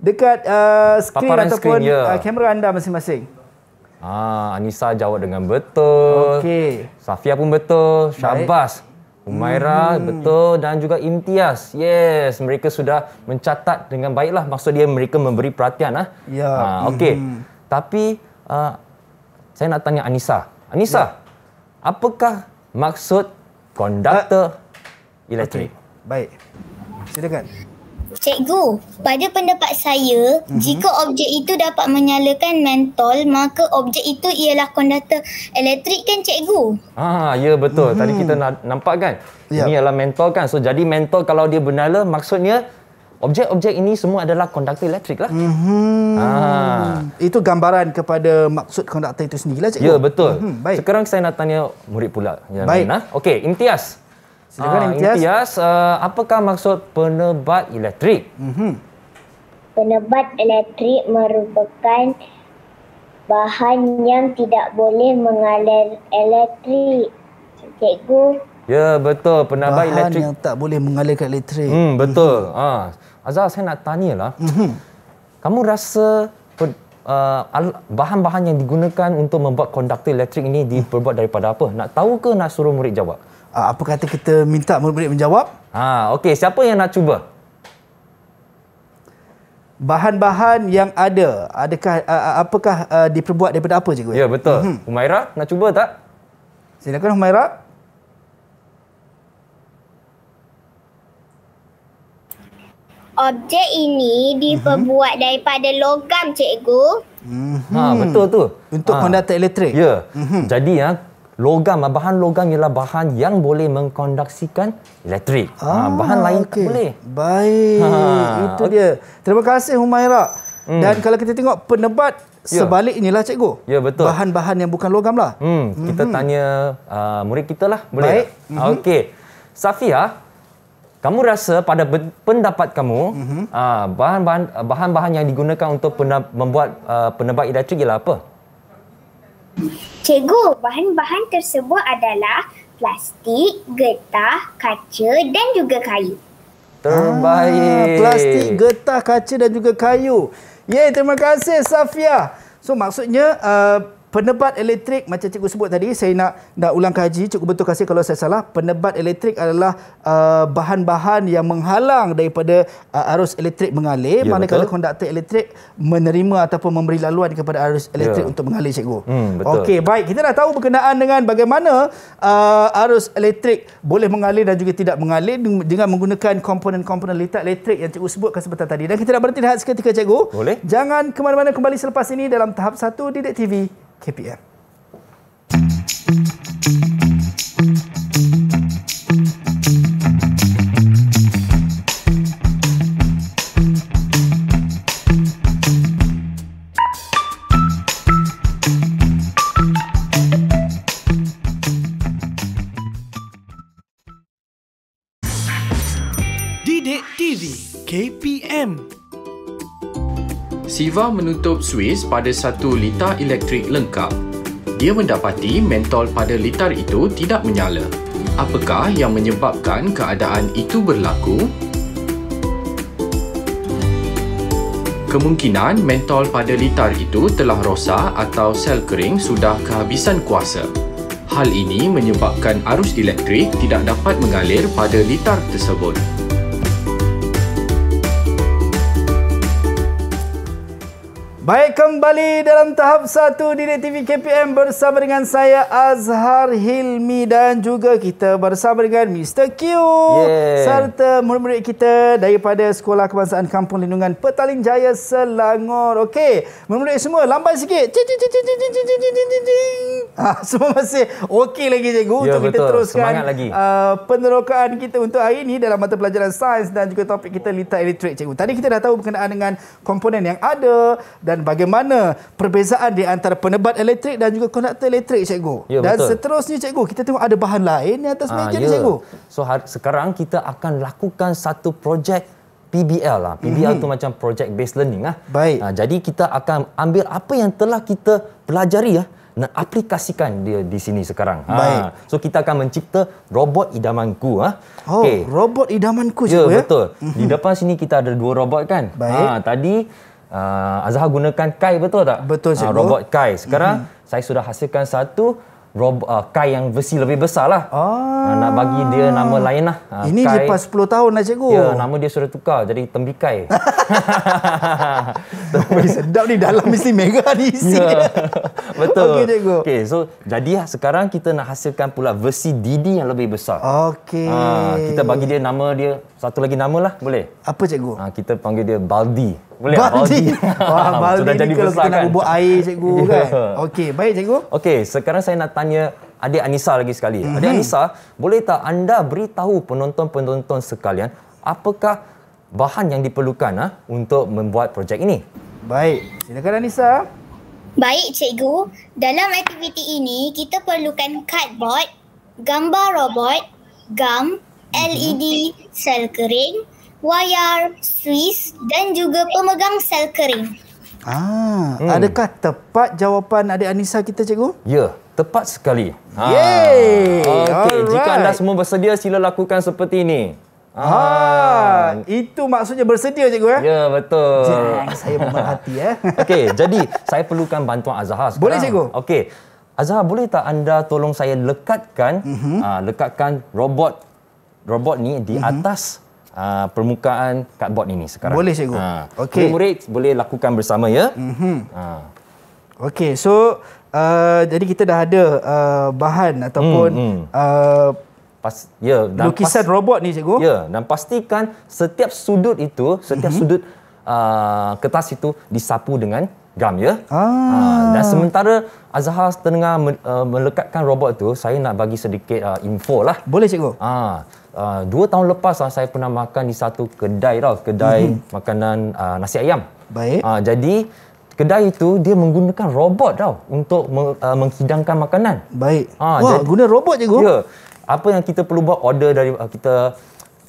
dekat uh, skrin Paparan ataupun screen, ya. yeah. uh, kamera anda masing-masing. Ah, Anissa jawab dengan betul. Okey. Safia pun betul. Syabas. Umaira hmm. betul dan juga Imtiaz. Yes, mereka sudah mencatat dengan baiklah. Maksud dia mereka memberi perhatian ah. Ya. Ah, okey. Hmm. Tapi uh, saya nak tanya Anissa. Anissa, ya. apakah maksud konduktor uh, elektrik? Okay. Baik. Silakan. Cikgu, pada pendapat saya, mm-hmm. jika objek itu dapat menyalakan mentol, maka objek itu ialah konduktor elektrik kan cikgu? Ah, ya betul. Mm-hmm. Tadi kita nampak kan? Yep. Ya. Ini ialah mentol kan. So jadi mentol kalau dia bernyala, maksudnya objek-objek ini semua adalah konduktor elektrik lah. Mm-hmm. Ah. Itu gambaran kepada maksud konduktor itu sendiri lah cikgu. Ya betul. Mm-hmm. Baik. Sekarang saya nak tanya murid pula. Ya, Baik. Ha? Okey, Imtiaz. Silakan uh, ah, Imtiaz. Imtiaz, uh, ah, apakah maksud penebat elektrik? Mm-hmm. Penebat elektrik merupakan bahan yang tidak boleh mengalir elektrik. Cikgu. Ya, betul. Penebat bahan elektrik. Bahan yang tak boleh mengalirkan elektrik. Hmm, betul. Mm-hmm. Uh, Azhar, saya nak tanyalah. Mm-hmm. Kamu rasa per, bahan-bahan yang digunakan untuk membuat konduktor elektrik ini diperbuat daripada apa? Nak tahu ke nak suruh murid jawab? uh, apa kata kita minta murid-murid menjawab? Ha, okey, siapa yang nak cuba? Bahan-bahan yang ada, adakah uh, apakah uh, diperbuat daripada apa cikgu? Ya, betul. Mm-hmm. Humaira nak cuba tak? Silakan Umaira. Objek ini diperbuat mm-hmm. daripada logam, cikgu. Mm-hmm. Ha, betul tu. Untuk ha. konduktor elektrik. Ya. Mm-hmm. Jadi ya, logam ah, bahan logam ialah bahan yang boleh mengkonduksikan elektrik ah, ha, bahan lain tak boleh baik ha, itu okay. dia terima kasih Humaira hmm. dan kalau kita tengok penebat Yeah. Sebalik inilah cikgu. Ya yeah, betul. Bahan-bahan yang bukan logam lah. Hmm, kita mm-hmm. tanya uh, murid kita lah. Boleh Baik. Mm-hmm. Okey. Safia, kamu rasa pada pendapat kamu, mm-hmm. uh, bahan-bahan yang digunakan untuk membuat uh, penebak elektrik ialah apa? Cikgu, bahan-bahan tersebut adalah plastik, getah, kaca dan juga kayu. Ah, Terbaik. Ah, plastik, getah, kaca dan juga kayu. Yeay, terima kasih Safia. So, maksudnya... Uh, penebat elektrik macam cikgu sebut tadi saya nak nak ulang kaji cikgu betul kasih kalau saya salah penebat elektrik adalah uh, bahan-bahan yang menghalang daripada uh, arus elektrik mengalir ya, manakala betul. konduktor elektrik menerima ataupun memberi laluan kepada arus elektrik ya. untuk mengalir cikgu hmm, okey baik kita dah tahu berkenaan dengan bagaimana uh, arus elektrik boleh mengalir dan juga tidak mengalir dengan menggunakan komponen-komponen litar elektrik yang cikgu sebutkan sebentar tadi dan kita dah berhenti lihat seketika cikgu boleh jangan kemana mana-mana kembali selepas ini dalam tahap 1 Didik TV KPF. Giva menutup Swiss pada satu litar elektrik lengkap. Dia mendapati mentol pada litar itu tidak menyala. Apakah yang menyebabkan keadaan itu berlaku? Kemungkinan mentol pada litar itu telah rosak atau sel kering sudah kehabisan kuasa. Hal ini menyebabkan arus elektrik tidak dapat mengalir pada litar tersebut. Baik kembali dalam tahap 1 di TV KPM bersama dengan saya Azhar Hilmi dan juga kita bersama dengan Mr Q yeah. serta murid-murid kita daripada Sekolah Kebangsaan Kampung Lindungan Petaling Jaya Selangor. Okey, murid-murid semua lambat sikit. Cing cing cing cing cing cing cing cing. Ha, semua masih okey lagi cikgu yeah, untuk betul. kita teruskan lagi. Uh, penerokaan kita untuk hari ini dalam mata pelajaran sains dan juga topik kita litar elektrik cikgu. Tadi kita dah tahu berkenaan dengan komponen yang ada dan dan bagaimana perbezaan di antara penebat elektrik dan juga konduktor elektrik cikgu. Ya, dan betul. seterusnya cikgu, kita tengok ada bahan lain di atas ah, meja ya. cikgu. So sekarang kita akan lakukan satu projek PBL lah. PBL mm-hmm. tu macam project based learning lah. Baik. Ha, jadi kita akan ambil apa yang telah kita pelajari ya, nak aplikasikan dia di sini sekarang. Ha. Baik. So kita akan mencipta robot idamanku ah. Oh, okay. robot idamanku ya, cikgu ya. Ya betul. Mm-hmm. Di mhm. depan sini kita ada dua robot kan? Baik. Ha tadi uh, Azhar gunakan Kai betul tak? Betul ah, cikgu. Uh, robot Kai. Sekarang mm-hmm. saya sudah hasilkan satu rob uh, Kai yang versi lebih besar lah. Ah. Uh, nak bagi dia nama lain lah. Uh, Ini Kai. lepas 10 tahun lah cikgu. Ya, nama dia sudah tukar jadi Tembikai. Tembikai sedap ni dalam mesti mega ni isi yeah. Betul. Okey cikgu. Okey, so jadi sekarang kita nak hasilkan pula versi Didi yang lebih besar. Okey. Uh, kita bagi dia nama dia, satu lagi nama lah boleh? Apa cikgu? Uh, kita panggil dia Baldi. Boleh lah, Baldi. Baldi. Wah, Baldi Sudah jadi besar kan. kita nak air cikgu kan. Okey, baik cikgu. Okey, sekarang saya nak tanya adik Anissa lagi sekali. Mm-hmm. Adik mhm. Anissa, boleh tak anda beritahu penonton-penonton sekalian apakah bahan yang diperlukan ha, untuk membuat projek ini? Baik, silakan Anissa. Baik cikgu, dalam aktiviti ini kita perlukan cardboard, gambar robot, gam, LED, mhm. sel kering, Wire, suis dan juga pemegang sel kering. Ah, hmm. adakah tepat jawapan adik Anissa kita cikgu? Ya, tepat sekali. Ha. Yeay! Ah. Okey, jika anda semua bersedia sila lakukan seperti ini. Ha, ah. itu maksudnya bersedia cikgu eh? Ya, betul. Jangan saya memerhati eh. Okey, jadi saya perlukan bantuan Azhar sekarang. Boleh cikgu? Okey. Azhar, boleh tak anda tolong saya lekatkan uh-huh. uh, lekatkan robot robot ni di uh-huh. atas uh, permukaan cardboard ini sekarang. Boleh cikgu. Ha. Ah, okay. Murid-murid boleh lakukan bersama ya. Mm-hmm. Ha. Ah. Okay, so uh, jadi kita dah ada uh, bahan ataupun mm-hmm. uh, pas, ya, dan lukisan pas, robot ni cikgu. Ya, dan pastikan setiap sudut itu, setiap mm-hmm. sudut uh, kertas itu disapu dengan gam ya. Ah. Ha, dan sementara Azhar tengah me, uh, melekatkan robot tu, saya nak bagi sedikit uh, info lah. Boleh cikgu. Ha, uh, dua tahun lepas lah, saya pernah makan di satu kedai tau. Kedai mm-hmm. makanan uh, nasi ayam. Baik. Ha, jadi kedai itu dia menggunakan robot tau untuk me, uh, menghidangkan makanan. Baik. Ha, Wah, jadi, guna robot cikgu. Ya. Apa yang kita perlu buat order dari uh, kita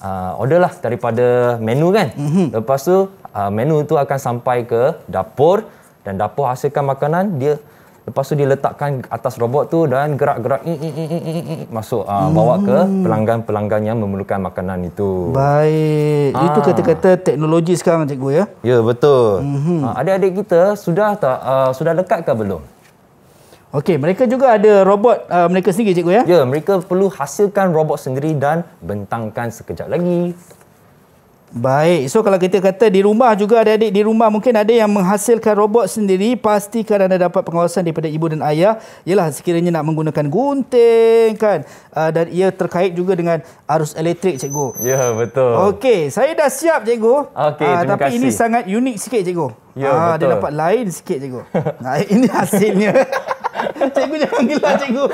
uh, order lah daripada menu kan. Mm-hmm. Lepas tu uh, menu tu akan sampai ke dapur dan dapur hasilkan makanan dia lepas tu diletakkan atas robot tu dan gerak-gerak masuk uh, hmm. bawa ke hmm. pelanggan-pelanggan yang memerlukan makanan itu baik ha. itu ah. kata-kata teknologi sekarang cikgu ya ya betul hmm. uh, adik-adik kita sudah tak uh, sudah lekat ke belum Okey, mereka juga ada robot uh, mereka sendiri cikgu ya? Ya, mereka perlu hasilkan robot sendiri dan bentangkan sekejap lagi. Baik, so kalau kita kata di rumah juga ada adik di rumah mungkin ada yang menghasilkan robot sendiri pastikan anda dapat pengawasan daripada ibu dan ayah ialah sekiranya nak menggunakan gunting kan uh, dan ia terkait juga dengan arus elektrik cikgu. Ya, betul. Okey, saya dah siap cikgu. Okey, uh, terima tapi kasih. Tapi ini sangat unik sikit cikgu. Ya, uh, betul. Dia dapat lain sikit cikgu. nah, ini hasilnya. cikgu jangan gila, cikgu.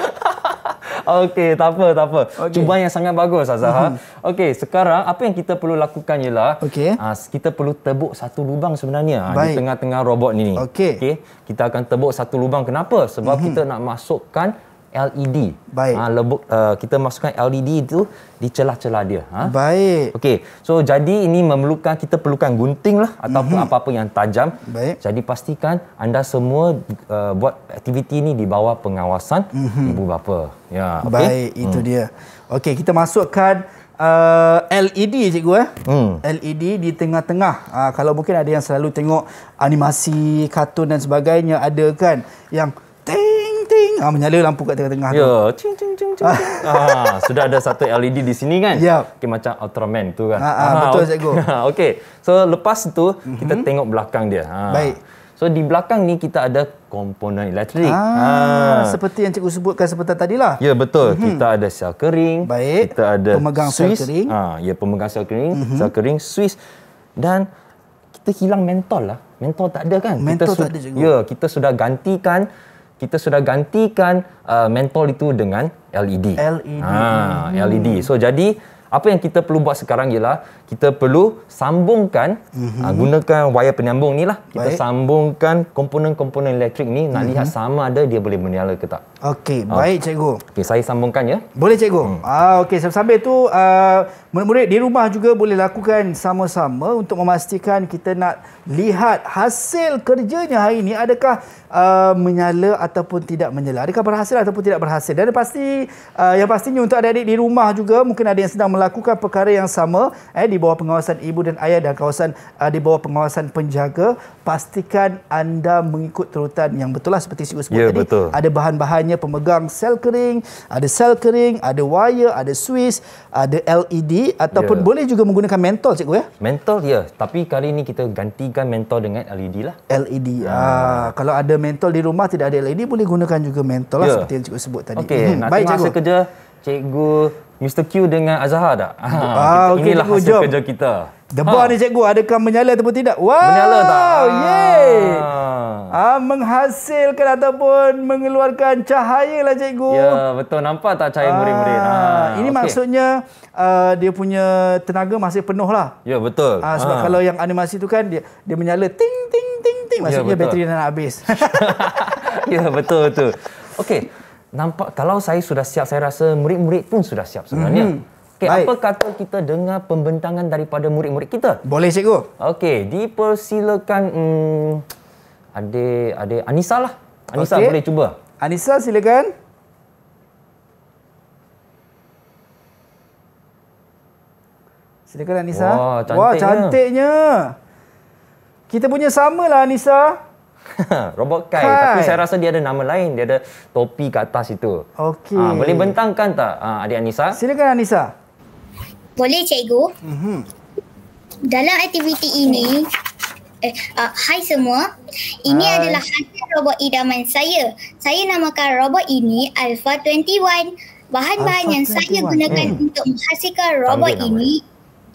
Okey, tak apa, tak apa. Okay. Cubaan yang sangat bagus Azhar. Ha? Mm-hmm. Okey, sekarang apa yang kita perlu lakukan ialah okay. Ha, kita perlu tebuk satu lubang sebenarnya ha, Baik. di tengah-tengah robot ni ni. Okey. Okay, kita akan tebuk satu lubang. Kenapa? Sebab mm-hmm. kita nak masukkan LED. Baik. Ha, lebuk, uh, kita masukkan LED itu di celah-celah dia. Ha? Baik. Okey. So, jadi ini memerlukan, kita perlukan gunting lah ataupun mm-hmm. apa-apa yang tajam. Baik. Jadi, pastikan anda semua uh, buat aktiviti ini di bawah pengawasan mm-hmm. ibu bapa. Ya, okay? Baik, itu hmm. dia. Okey, kita masukkan Uh, eh, LED cikgu eh hmm. LED di tengah-tengah uh, kalau mungkin ada yang selalu tengok animasi kartun dan sebagainya ada kan yang ting ah menyala lampu kat tengah-tengah yeah. tu. Ya, ting ting ting ting. Ah, sudah ada satu LED di sini kan? Yeah. Okay, macam Ultraman tu kan. Ah, ah, ah betul cikgu. Ah, Okey. So lepas tu mm-hmm. kita tengok belakang dia. Ha. Baik. So di belakang ni kita ada komponen elektrik. Ah, ha. seperti yang cikgu sebutkan sebentar tadi lah. Ya betul. Mm-hmm. Kita ada sel kering. Baik. Kita ada pemegang Swiss. sel kering. Ah, ha. ya pemegang sel kering, mm-hmm. sel kering Swiss dan kita hilang mentol lah. Mentol tak ada kan? Mentol kita tak ada cikgu. Ya, kita sudah gantikan kita sudah gantikan uh, mentol itu dengan LED. LED. Ha, ah, hmm. LED. So jadi apa yang kita perlu buat sekarang ialah kita perlu sambungkan mm-hmm. uh, gunakan wayar penyambung ni lah kita baik. sambungkan komponen-komponen elektrik ni nak mm-hmm. lihat sama ada dia boleh menyala ke tak Okey, ah. baik cikgu Okey, saya sambungkan ya boleh cikgu hmm. uh, Okey, sambil tu uh, murid-murid di rumah juga boleh lakukan sama-sama untuk memastikan kita nak lihat hasil kerjanya hari ini adakah uh, menyala ataupun tidak menyala adakah berhasil ataupun tidak berhasil dan pasti uh, yang pastinya untuk adik-adik di rumah juga mungkin ada yang sedang melakukan perkara yang sama eh, di di bawah pengawasan ibu dan ayah dan kawasan uh, di bawah pengawasan penjaga, pastikan anda mengikut turutan yang betul lah seperti Cikgu sebut ya, tadi. Betul. Ada bahan-bahannya pemegang sel kering, ada sel kering, ada wire, ada swiss, ada LED ataupun ya. boleh juga menggunakan mentol Cikgu ya? Mentol ya, tapi kali ini kita gantikan mentol dengan LED lah. LED. Ya. Ah. ah, kalau ada mentol di rumah tidak ada LED boleh gunakan juga mentol lah ya. lah seperti yang Cikgu sebut tadi. Okay. Hmm. Nanti Baik, masa kerja, Cikgu Mr. Q dengan Azhar tak? Ha, ah, okay, inilah hasil jom. kerja kita. Debar ha. ni cikgu, adakah menyala ataupun tidak? Wow, menyala tak? Wow Yeay! Ah. ah, menghasilkan ataupun mengeluarkan cahaya lah cikgu. Ya, betul. Nampak tak cahaya ah, murid-murid? Ah, ha, ini okay. maksudnya uh, dia punya tenaga masih penuh lah. Ya, betul. Ah, sebab ha. kalau yang animasi tu kan, dia, dia menyala ting, ting, ting, ting. Ya, maksudnya ya, bateri dah nak habis. ya, betul, betul. Okay nampak kalau saya sudah siap saya rasa murid-murid pun sudah siap sebenarnya. Mm -hmm. Okey, apa kata kita dengar pembentangan daripada murid-murid kita? Boleh cikgu. Okey, dipersilakan mm ada ada Anissa lah. Anissa okay. boleh cuba. Anissa silakan. Silakan Anissa. Wah, cantiknya. Wah, cantiknya. Kita punya samalah Anissa. robot kai. kai tapi saya rasa dia ada nama lain dia ada topi kat atas itu okey ha, boleh bentangkan tak ha, adik Anissa? silakan Anissa. boleh cikgu mm-hmm. dalam aktiviti ini eh uh, hai semua ini hai. adalah hantar robot idaman saya saya namakan robot ini Alpha 21 Bahan-bahan yang 21. saya gunakan hmm. untuk menghasilkan robot ini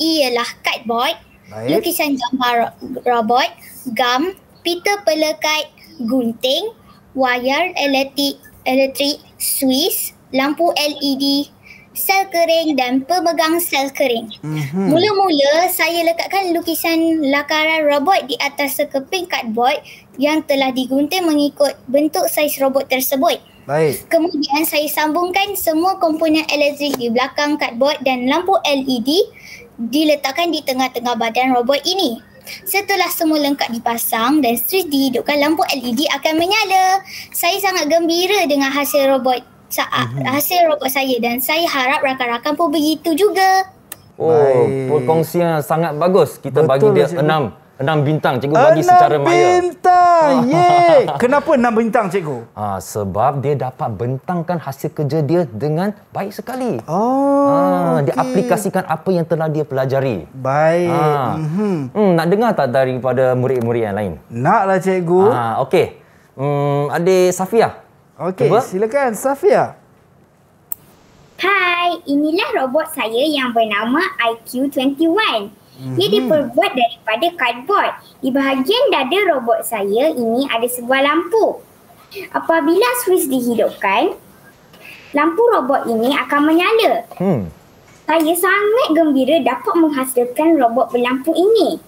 ialah cardboard, Baik. lukisan gambar robot, gam, pita pelekat, gunting, wayar elektrik, elektrik suis, lampu LED, sel kering dan pemegang sel kering. Mm-hmm. Mula-mula saya lekatkan lukisan lakaran robot di atas sekeping kadbod yang telah digunting mengikut bentuk saiz robot tersebut. Baik. Kemudian saya sambungkan semua komponen elektrik di belakang kadbod dan lampu LED diletakkan di tengah-tengah badan robot ini. Setelah semua lengkap dipasang dan switch dihidupkan, lampu LED akan menyala. Saya sangat gembira dengan hasil robot mhm. hasil robot saya dan saya harap rakan-rakan pun begitu juga. Oh, perkongsian sangat bagus. Kita Betul bagi dia enam. Lah, enam bintang cikgu bagi enam secara maya. bintang. Ye! Kenapa enam bintang cikgu? Ha, sebab dia dapat bentangkan hasil kerja dia dengan baik sekali. Oh. Ha, okay. dia aplikasikan apa yang telah dia pelajari. Baik. Ha. Mm-hmm. Hmm, nak dengar tak daripada murid-murid yang lain? Naklah cikgu. Ha, okey. Hmm, adik Safia. Okey, silakan Safia. Hai, inilah robot saya yang bernama IQ21. Ia mhm. diperbuat daripada kardboard. Di bahagian dada robot saya ini ada sebuah lampu. Apabila switch dihidupkan, lampu robot ini akan menyala. Hmm. Saya sangat gembira dapat menghasilkan robot berlampu ini.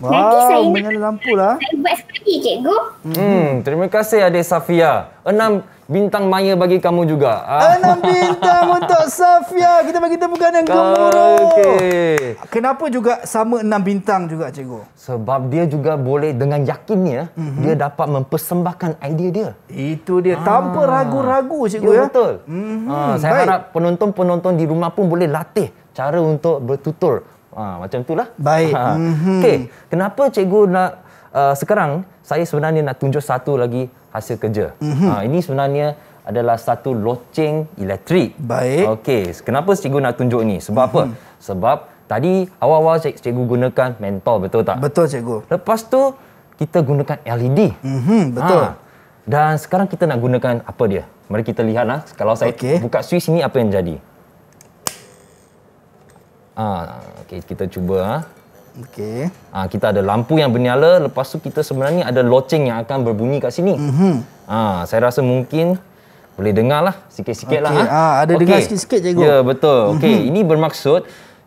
Wow, menyala lampu lah. Saya buat sekali, cikgu. Hmm, terima kasih adik Safia. Enam bintang maya bagi kamu juga. Ah. Enam bintang untuk Safia. Kita bagi tepukan yang ah, gemuruh. Okay. Kenapa juga sama enam bintang juga, cikgu? Sebab dia juga boleh dengan yakinnya, mm -hmm. dia dapat mempersembahkan idea dia. Itu dia, ah. tanpa ragu-ragu, cikgu. Ya, ya. betul. Mm -hmm. ah, saya Baik. harap penonton-penonton di rumah pun boleh latih cara untuk bertutur Ha, macam itulah. Baik. Ha. Mm-hmm. Okey, kenapa cikgu nak uh, sekarang saya sebenarnya nak tunjuk satu lagi hasil kerja. Mm-hmm. Ha, ini sebenarnya adalah satu loceng elektrik. Baik. Okay, kenapa cikgu nak tunjuk ni? Sebab mm-hmm. apa? Mhm. Sebab tadi awal-awal cikgu gunakan mentol betul tak? Betul cikgu. Lepas tu kita gunakan LED. Mm-hmm, betul. Ha. Dan sekarang kita nak gunakan apa dia? Mari kita lihatlah kalau saya okay. buka switch ini apa yang jadi. Ah, okay, kita cuba. Ah. Okey. Ah, kita ada lampu yang bernyala. Lepas tu kita sebenarnya ada loceng yang akan berbunyi kat sini. Mm-hmm. Ah, saya rasa mungkin boleh dengar lah. Sikit-sikit okay. lah. Ah. ah. ada okay. dengar sikit-sikit je. Ya, yeah, betul. Mm-hmm. Okey, mhm. ini bermaksud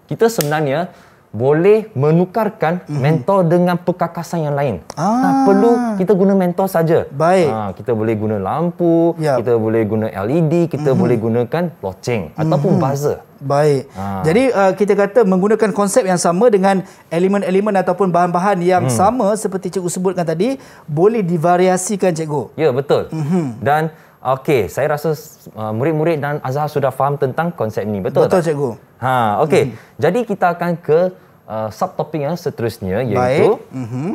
kita sebenarnya boleh menukarkan mm-hmm. mentor dengan perkakasan yang lain. Ah. Tak perlu kita guna mentor saja. Baik. Ha, kita boleh guna lampu, yep. Ya. kita boleh guna LED, kita mm-hmm. boleh gunakan loceng mm-hmm. ataupun mhm. buzzer. Baik. Ha. Jadi uh, kita kata menggunakan konsep yang sama dengan elemen-elemen ataupun bahan-bahan yang mm. sama seperti cikgu sebutkan tadi, boleh divariasikan cikgu. Ya, betul. Mm-hmm. Dan Okey, saya rasa uh, murid-murid dan Azhar sudah faham tentang konsep ni, betul, betul tak? Betul, cikgu. Ha, okey. Mm-hmm. Jadi kita akan ke uh, subtopik yang seterusnya iaitu Baik. Mm-hmm.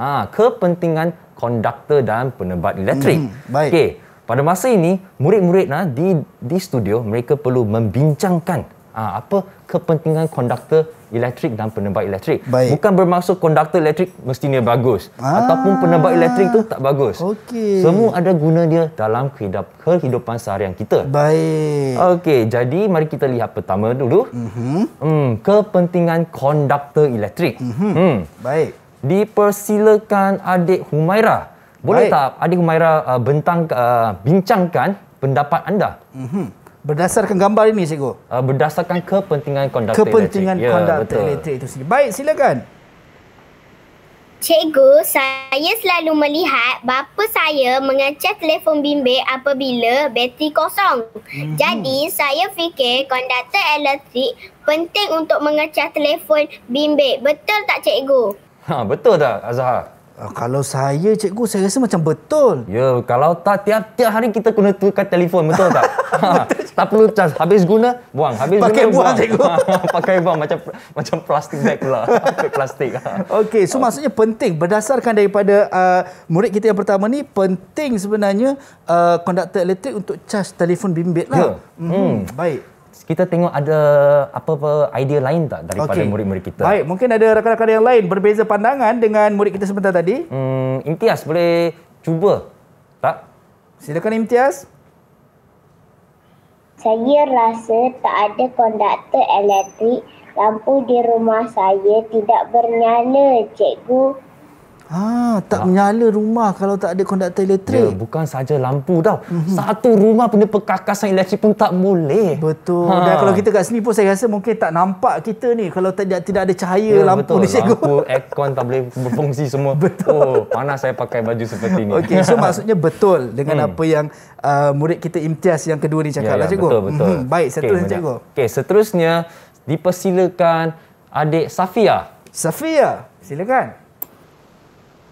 Ha, kepentingan konduktor dan penebat elektrik. Mm-hmm. Okey, pada masa ini murid-murid nah, ha, di di studio mereka perlu membincangkan Ha, apa kepentingan konduktor elektrik dan penembak elektrik Baik. bukan bermaksud konduktor elektrik mesti mestinya bagus ah. ataupun penembak elektrik tu tak bagus okay. semua ada guna dia dalam kehidupan seharian kita Okay, jadi mari kita lihat pertama dulu uh-huh. hmm kepentingan konduktor elektrik uh-huh. hmm baik dipersilakan adik Humaira boleh baik. tak adik Humaira uh, bentang uh, bincangkan pendapat anda uh-huh berdasarkan gambar ini cikgu? Uh, berdasarkan kepentingan konduktor kepentingan elektrik. Kepentingan konduktor ya, elektrik itu sendiri. Baik, silakan. Cikgu, saya selalu melihat bapa saya mengecek telefon bimbit apabila bateri kosong. Mm-hmm. Jadi, saya fikir konduktor elektrik penting untuk mengecek telefon bimbit. Betul tak cikgu? Ha, betul tak Azhar? Ah, kalau saya cikgu saya rasa macam betul. Ya, yeah, kalau tak tiap-tiap hari kita kena tukar telefon betul tak? ha, tak perlu cas habis guna buang habis pakai guna, buang, Pakai buang. cikgu. Ah, pakai buang macam macam plastik bag pula. plastik. Okey, so maksudnya penting berdasarkan daripada uh, murid kita yang pertama ni penting sebenarnya uh, konduktor elektrik untuk cas telefon bimbit lah. Yeah. Mm-hmm. Hmm. Baik kita tengok ada apa-apa idea lain tak daripada okay. murid-murid kita. Baik, mungkin ada rakan-rakan yang lain berbeza pandangan dengan murid kita sebentar tadi. Hmm, Imtiaz boleh cuba tak? Silakan Imtiaz. Saya rasa tak ada konduktor elektrik, lampu di rumah saya tidak bernyala, cikgu. Ah, tak ha. menyala rumah kalau tak ada konduktor ya, elektrik. Ya, bukan saja lampu tau. Mm-hmm. Satu rumah punya perkakasan elektrik pun tak boleh. Betul. Ha. Dan kalau kita kat sini pun saya rasa mungkin tak nampak kita ni kalau tak tidak ada cahaya ya, lampu betul. ni cikgu. Lampu, aircon tak boleh berfungsi semua. betul. Oh, mana saya pakai baju seperti ni. Okey, so maksudnya betul dengan hmm. apa yang uh, murid kita imtiaz yang kedua ni cakaplah ya, ya, lah, cikgu. Betul, betul. Mm-hmm. Baik, seterusnya okay, cikgu. Okey, seterusnya dipersilakan adik Safia. Safia, silakan.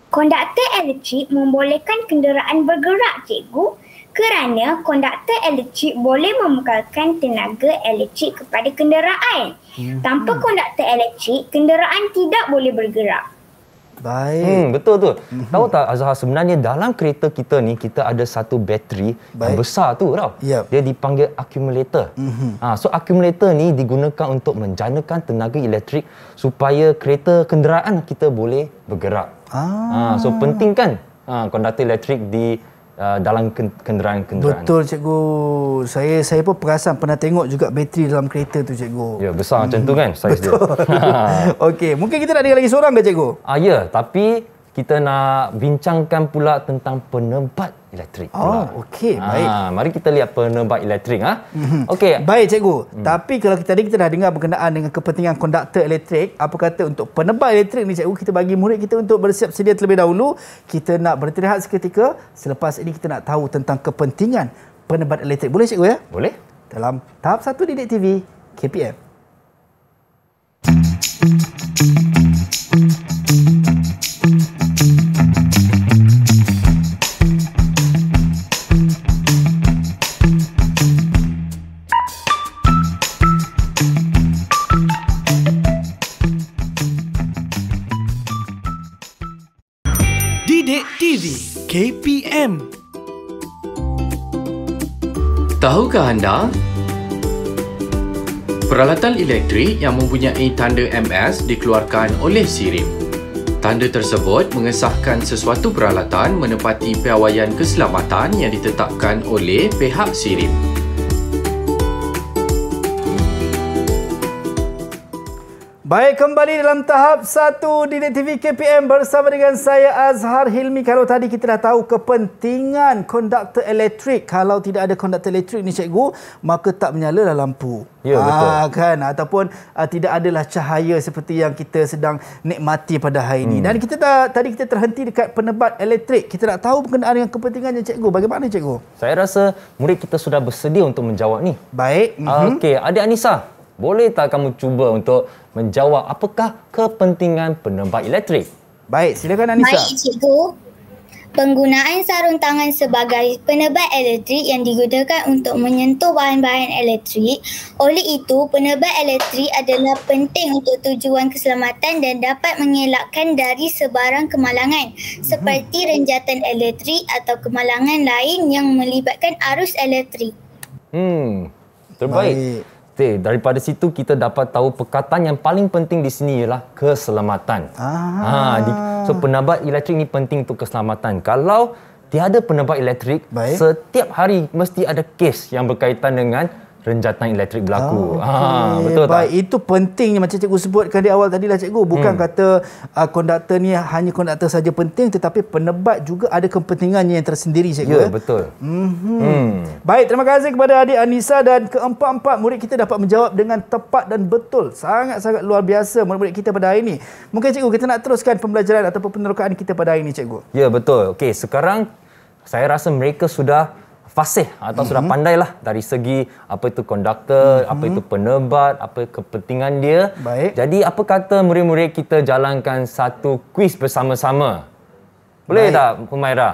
Konduktor elektrik membolehkan kenderaan bergerak, cikgu, kerana konduktor elektrik boleh membekalkan tenaga elektrik kepada kenderaan. Hmm. Tanpa konduktor elektrik, kenderaan tidak boleh bergerak. Baik. Hmm, betul tu. Mm-hmm. Tahu tak Azhar sebenarnya dalam kereta kita ni kita ada satu bateri Baik. yang besar tu tau. Yep. Dia dipanggil accumulator. Mm-hmm. Ha, so accumulator ni digunakan untuk menjanakan tenaga elektrik supaya kereta kenderaan kita boleh bergerak. Ah. Ha, so penting kan ha, ah, kondaktor elektrik di Uh, dalam kenderaan-kenderaan. Betul cikgu. Saya saya pun perasan pernah tengok juga bateri dalam kereta tu cikgu. Ya, besar hmm. macam tu kan saiz dia. Okey, mungkin kita nak dengar lagi seorang ke cikgu? Ah ya, tapi kita nak bincangkan pula tentang penebat elektrik pula. Oh, okey, ah, baik. mari kita lihat penebat elektrik ah. Ha? okey. Baik cikgu. Hmm. Tapi kalau kita tadi kita dah dengar berkenaan dengan kepentingan konduktor elektrik, apa kata untuk penebat elektrik ni cikgu kita bagi murid kita untuk bersiap sedia terlebih dahulu. Kita nak beristirahat seketika selepas ini kita nak tahu tentang kepentingan penebat elektrik. Boleh cikgu ya? Boleh. Dalam tahap 1 Didik TV KPM. FM. Tahukah anda peralatan elektrik yang mempunyai tanda MS dikeluarkan oleh Sirim. Tanda tersebut mengesahkan sesuatu peralatan menepati piawaian keselamatan yang ditetapkan oleh pihak Sirim. Baik, kembali dalam tahap 1 di TV KPM bersama dengan saya Azhar Hilmi. Kalau tadi kita dah tahu kepentingan konduktor elektrik. Kalau tidak ada konduktor elektrik ni cikgu, maka tak menyalalah lampu. Ya, ha, betul. Kan? Ataupun uh, tidak adalah cahaya seperti yang kita sedang nikmati pada hari ini. Hmm. Dan kita dah, tadi kita terhenti dekat penebat elektrik. Kita nak tahu berkenaan dengan kepentingannya cikgu. Bagaimana cikgu? Saya rasa murid kita sudah bersedia untuk menjawab ni. Baik. Uh, mm Okey, ada Anissa. Boleh tak kamu cuba untuk menjawab apakah kepentingan penembak elektrik. Baik, silakan Anissa. Baik, cikgu. Penggunaan sarung tangan sebagai penerbat elektrik yang digunakan untuk menyentuh bahan-bahan elektrik. Oleh itu, penerbat elektrik adalah penting untuk tujuan keselamatan dan dapat mengelakkan dari sebarang kemalangan seperti hmm. renjatan elektrik atau kemalangan lain yang melibatkan arus elektrik. Hmm, terbaik. Baik. Okay, daripada situ kita dapat tahu perkataan yang paling penting di sini ialah keselamatan. Ah. Ha, di, so ah. penabat elektrik ni penting untuk keselamatan. Kalau tiada penabat elektrik, Baik. setiap hari mesti ada kes yang berkaitan dengan renjatan elektrik berlaku. Oh, ah, ah, okay. Ha betul Baik. tak? itu pentingnya macam cikgu sebutkan di awal tadi lah cikgu bukan hmm. kata uh, konduktor ni hanya konduktor saja penting tetapi penebat juga ada kepentingannya yang tersendiri cikgu. Ya yeah, betul. Mm-hmm. Hmm. Baik terima kasih kepada adik Anissa dan keempat-empat murid kita dapat menjawab dengan tepat dan betul. Sangat-sangat luar biasa murid-murid kita pada hari ini. Mungkin cikgu kita nak teruskan pembelajaran ataupun penerokaan kita pada hari ini cikgu. Ya yeah, betul. Okey sekarang saya rasa mereka sudah fasih atau sudah mhm. pandai lah dari segi apa itu konduktor, mm-hmm. apa itu penebat, apa kepentingan dia. Baik. Jadi apa kata murid-murid kita jalankan satu kuis bersama-sama? Boleh Baik. tak Pumaira?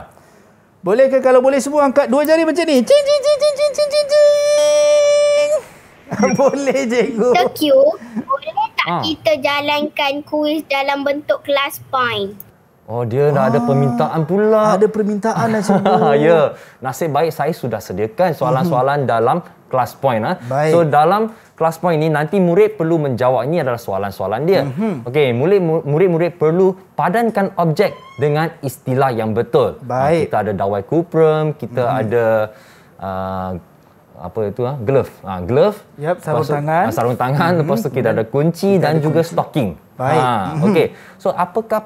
Boleh ke kalau boleh semua angkat dua jari macam ni? Cing cing cing cing cing cing cing. boleh cikgu. Thank you. Boleh tak ha. kita jalankan kuis dalam bentuk class point? Oh dia dah ada ah. permintaan pula. Ada permintaan nasib baik. ya. Nasib baik saya sudah sediakan soalan-soalan mhm. dalam class point ah. Ha. So dalam class point ini nanti murid perlu menjawab ini adalah soalan-soalan dia. Mm-hmm. Okey, murid, murid perlu padankan objek dengan istilah yang betul. Baik. Ha, kita ada dawai kuprum, kita mm-hmm. ada uh, apa itu ah ha? glove ah ha, glove yep sarung lepas tangan tu, ah, sarung tangan mm-hmm. lepas tu kita ada kunci kita dan ada juga kunci. stocking baik ha, okey so apakah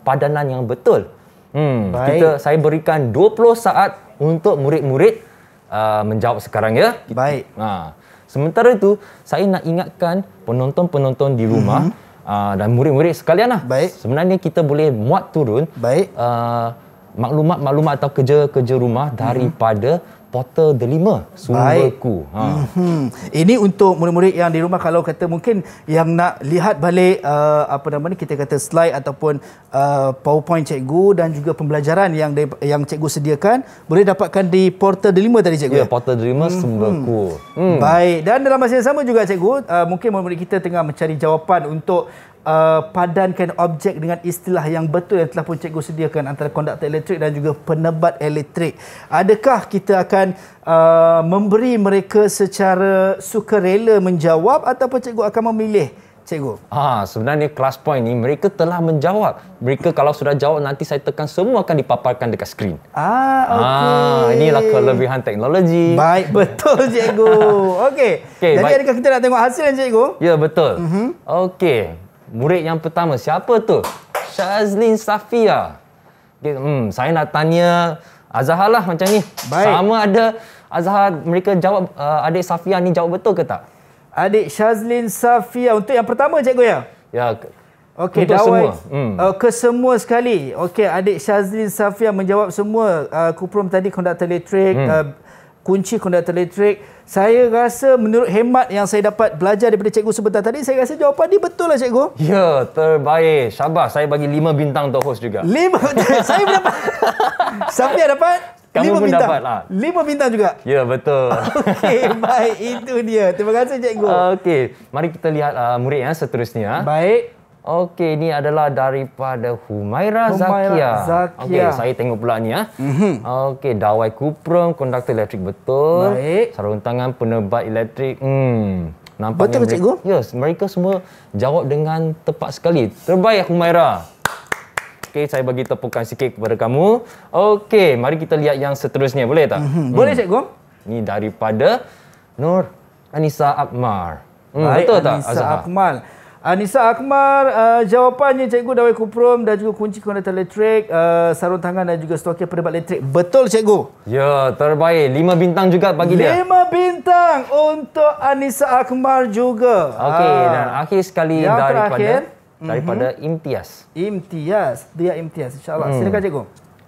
padanan yang betul hmm baik. kita saya berikan 20 saat untuk murid-murid uh, menjawab sekarang ya baik ha sementara itu saya nak ingatkan penonton-penonton di rumah mm-hmm. uh, dan murid-murid sekalian baik sebenarnya kita boleh muat turun baik uh, maklumat-maklumat atau kerja-kerja rumah hmm. daripada mm-hmm Potter Delima sumberku. Ha. Mm-hmm. Ini untuk murid-murid yang di rumah kalau kata mungkin yang nak lihat balik uh, apa nama ni kita kata slide ataupun uh, PowerPoint cikgu dan juga pembelajaran yang di, yang cikgu sediakan boleh dapatkan di Potter Delima tadi cikgu. Ya, ya? Potter Delima mm-hmm. sumberku. Mm. Baik dan dalam masa yang sama juga cikgu uh, mungkin murid-murid kita tengah mencari jawapan untuk uh, padankan objek dengan istilah yang betul yang telah pun cikgu sediakan antara konduktor elektrik dan juga penebat elektrik. Adakah kita akan uh, memberi mereka secara sukarela menjawab ataupun cikgu akan memilih cikgu? Ah, sebenarnya class point ni mereka telah menjawab. Mereka kalau sudah jawab nanti saya tekan semua akan dipaparkan dekat skrin. Ah, ah, okey. Ah, inilah kelebihan teknologi. Baik, betul cikgu. okey. Okay, Jadi baik. adakah kita nak tengok hasil cikgu? Ya, betul. Mhm. Uh-huh. Okey murid yang pertama siapa tu? Shazlin Safia. Okay, hmm, saya nak tanya Azhar lah macam ni. Baik. Sama ada Azhar mereka jawab uh, adik Safia ni jawab betul ke tak? Adik Shazlin Safia untuk yang pertama cikgu ya. Ya. Okey, semua. Hmm. Uh, ke semua sekali. Okey, adik Shazlin Safia menjawab semua uh, kuprum tadi konduktor elektrik hmm. uh, kunci kondata elektrik. Saya rasa menurut hemat yang saya dapat belajar daripada cikgu sebentar tadi, saya rasa jawapan dia betul lah cikgu. Ya, terbaik. Syabas, saya bagi lima bintang untuk host juga. Lima? saya pun dapat. Sampai dapat? Kamu lima pun bintang. dapat lah. Lima bintang juga? Ya, betul. Okey, baik. Itu dia. Terima kasih, Cikgu. Uh, Okey, mari kita lihat uh, murid ya, seterusnya. Baik. Okey, ini adalah daripada Humaira Zakia. Okey, saya tengok pula ni ya. Mm-hmm. Okey, Dawai Kuprum, konduktor elektrik betul. Baik. Sarung tangan penebat elektrik. Hmm. Nampak betul, mereka, cikgu? Yes, mereka semua jawab dengan tepat sekali. Terbaik, Humaira. Okey, saya bagi tepukan sikit kepada kamu. Okey, mari kita lihat yang seterusnya. Boleh tak? Mm-hmm. Boleh, hmm. cikgu. Ini daripada Nur Anissa Akmar. Hmm, Baik, betul tak, Anissa Azhar? Akmal. Anissa ah, Akmar, uh, jawapannya cikgu Dawai Kuprum dan juga kunci kondata elektrik, uh, sarung tangan dan juga stoker perebat elektrik. Betul cikgu? Ya, terbaik. Lima bintang juga bagi Lima dia. Lima bintang untuk Anissa Akmar juga. Okey, uh, dan akhir sekali yang daripada terakhir, daripada mm-hmm. Imtias. Imtias, dia Imtias insyaallah allah hmm. Silakan cikgu.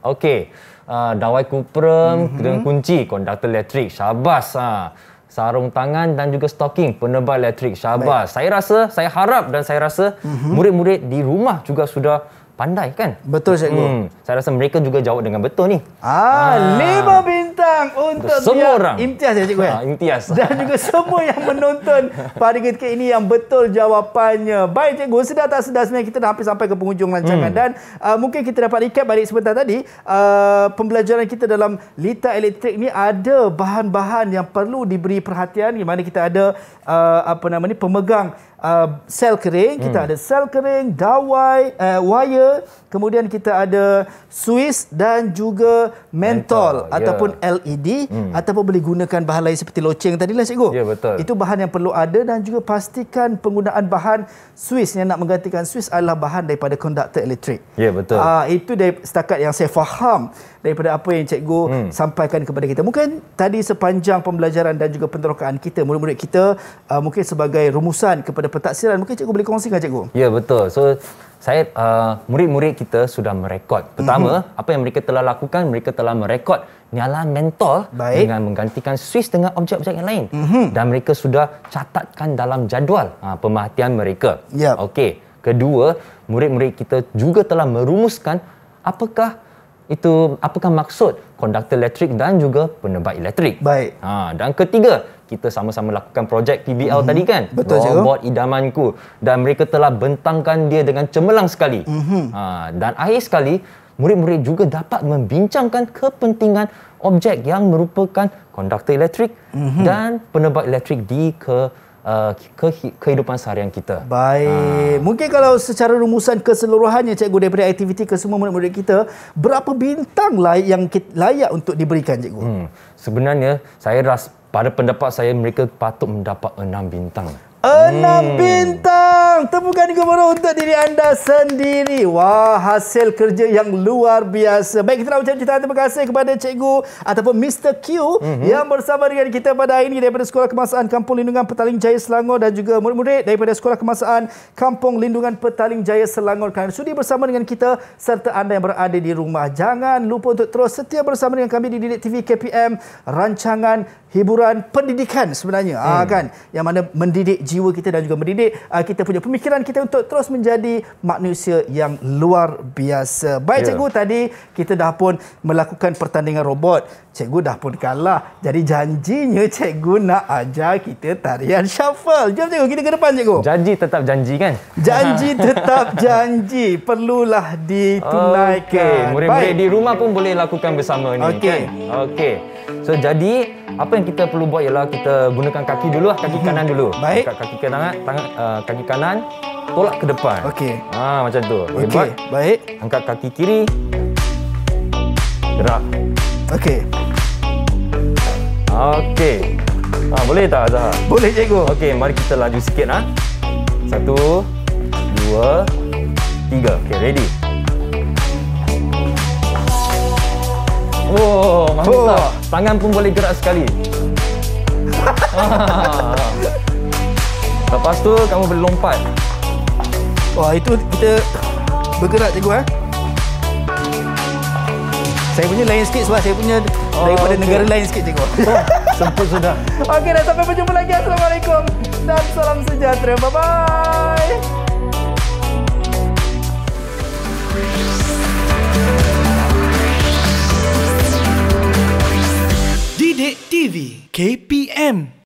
Okey. Uh, Dawai Kuprum mm-hmm. dengan kunci konduktor elektrik. Syabas. Ha sarung tangan dan juga stocking penebal elektrik. Syabas. Baik. Saya rasa, saya harap dan saya rasa mm-hmm. murid-murid di rumah juga sudah pandai kan? Betul, Cikgu. Hmm. Saya rasa mereka juga jawab dengan betul ni. Ah, ah. lima bin datang untuk semua orang. imtiaz ya cikgu ha, ya. Ha, imtiaz. Dan juga semua yang menonton pada ketika ini yang betul jawapannya. Baik cikgu, sedar tak sedar sebenarnya kita dah hampir sampai ke penghujung rancangan. Hmm. Dan uh, mungkin kita dapat recap balik sebentar tadi. Uh, pembelajaran kita dalam litar elektrik ni ada bahan-bahan yang perlu diberi perhatian. Di mana kita ada uh, apa nama ni pemegang uh, sel kering, kita hmm. ada sel kering, dawai, uh, wire, kemudian kita ada Swiss dan juga mentol, mentol. Ya. ataupun LED hmm. ataupun boleh gunakan bahan lain seperti loceng tadi lah cikgu. Ya yeah, betul. Itu bahan yang perlu ada dan juga pastikan penggunaan bahan Swiss yang nak menggantikan Swiss adalah bahan daripada konduktor elektrik. Ya yeah, betul. Ah uh, itu dari setakat yang saya faham daripada apa yang cikgu hmm. sampaikan kepada kita. Mungkin tadi sepanjang pembelajaran dan juga penterokaan kita, murid-murid kita uh, mungkin sebagai rumusan kepada pentaksiran mungkin cikgu boleh kongsikan cikgu ya betul so saya uh, murid-murid kita sudah merekod pertama mm-hmm. apa yang mereka telah lakukan mereka telah merekod nyala mentol Baik. dengan menggantikan Swiss dengan objek-objek yang lain mm-hmm. dan mereka sudah catatkan dalam jadual uh, pemerhatian mereka yep. okey kedua murid-murid kita juga telah merumuskan apakah itu apakah maksud konduktor elektrik dan juga penebat elektrik. Baik. Ha, dan ketiga, kita sama-sama lakukan projek PBL mm-hmm. tadi kan Betul robot cikgu. idamanku dan mereka telah bentangkan dia dengan cemerlang sekali mm-hmm. ha, dan akhir sekali murid-murid juga dapat membincangkan kepentingan objek yang merupakan konduktor elektrik mm-hmm. dan penerbat elektrik di ke Uh, kehidupan seharian kita. Baik. Ha. Mungkin kalau secara rumusan keseluruhannya cikgu daripada aktiviti ke semua murid-murid kita, berapa bintang layak yang layak untuk diberikan cikgu? Hmm. Sebenarnya saya ras. Pada pendapat saya mereka patut mendapat enam bintang. Enam hmm. bintang. Tepukan juga baru untuk diri anda sendiri. Wah, hasil kerja yang luar biasa. Baik, kita nak ucapkan terima kasih kepada cikgu ataupun Mr. Q mm-hmm. yang bersama dengan kita pada hari ini daripada Sekolah Kemasaan Kampung Lindungan Petaling Jaya Selangor dan juga murid-murid daripada Sekolah Kemasaan Kampung Lindungan Petaling Jaya Selangor kerana sudi bersama dengan kita serta anda yang berada di rumah. Jangan lupa untuk terus setia bersama dengan kami di Didik TV KPM rancangan hiburan pendidikan sebenarnya. Ah, hmm. Ah, kan? Yang mana mendidik jiwa jiwa kita dan juga mendidik uh, kita punya pemikiran kita untuk terus menjadi manusia yang luar biasa. Baik yeah. cikgu tadi kita dah pun melakukan pertandingan robot. Cikgu dah pun kalah. Jadi janjinya cikgu nak ajar kita tarian shuffle. Jom cikgu kita ke depan cikgu. Janji tetap janji kan? Janji tetap janji. Perlulah ditunaikan. Okay. Murid-murid Baik. di rumah pun boleh lakukan bersama ni. Okey. Kan? Okey. So jadi apa yang kita perlu buat ialah kita gunakan kaki dulu lah, kaki kanan dulu. Baik. Buka kaki kanan, tangan, uh, kaki kanan, tolak ke depan. Okey. Ha, macam tu. Okay. Hebat. Baik. Angkat kaki kiri. Gerak. Okey. Okey. Ha, boleh tak Azhar? Boleh cikgu. Okey, mari kita laju sikit. Ha. Satu, dua, tiga. Okey, ready. Oh, mantap. Oh. Tangan pun boleh gerak sekali. ah. Lepas tu kamu boleh lompat. Wah, itu kita bergerak cikgu eh. Saya punya lain sikit sebab saya punya oh, daripada okay. negara lain sikit cikgu. Sempat sudah. Okey dah sampai berjumpa lagi. Assalamualaikum dan salam sejahtera. Bye bye. Sidik TV KPM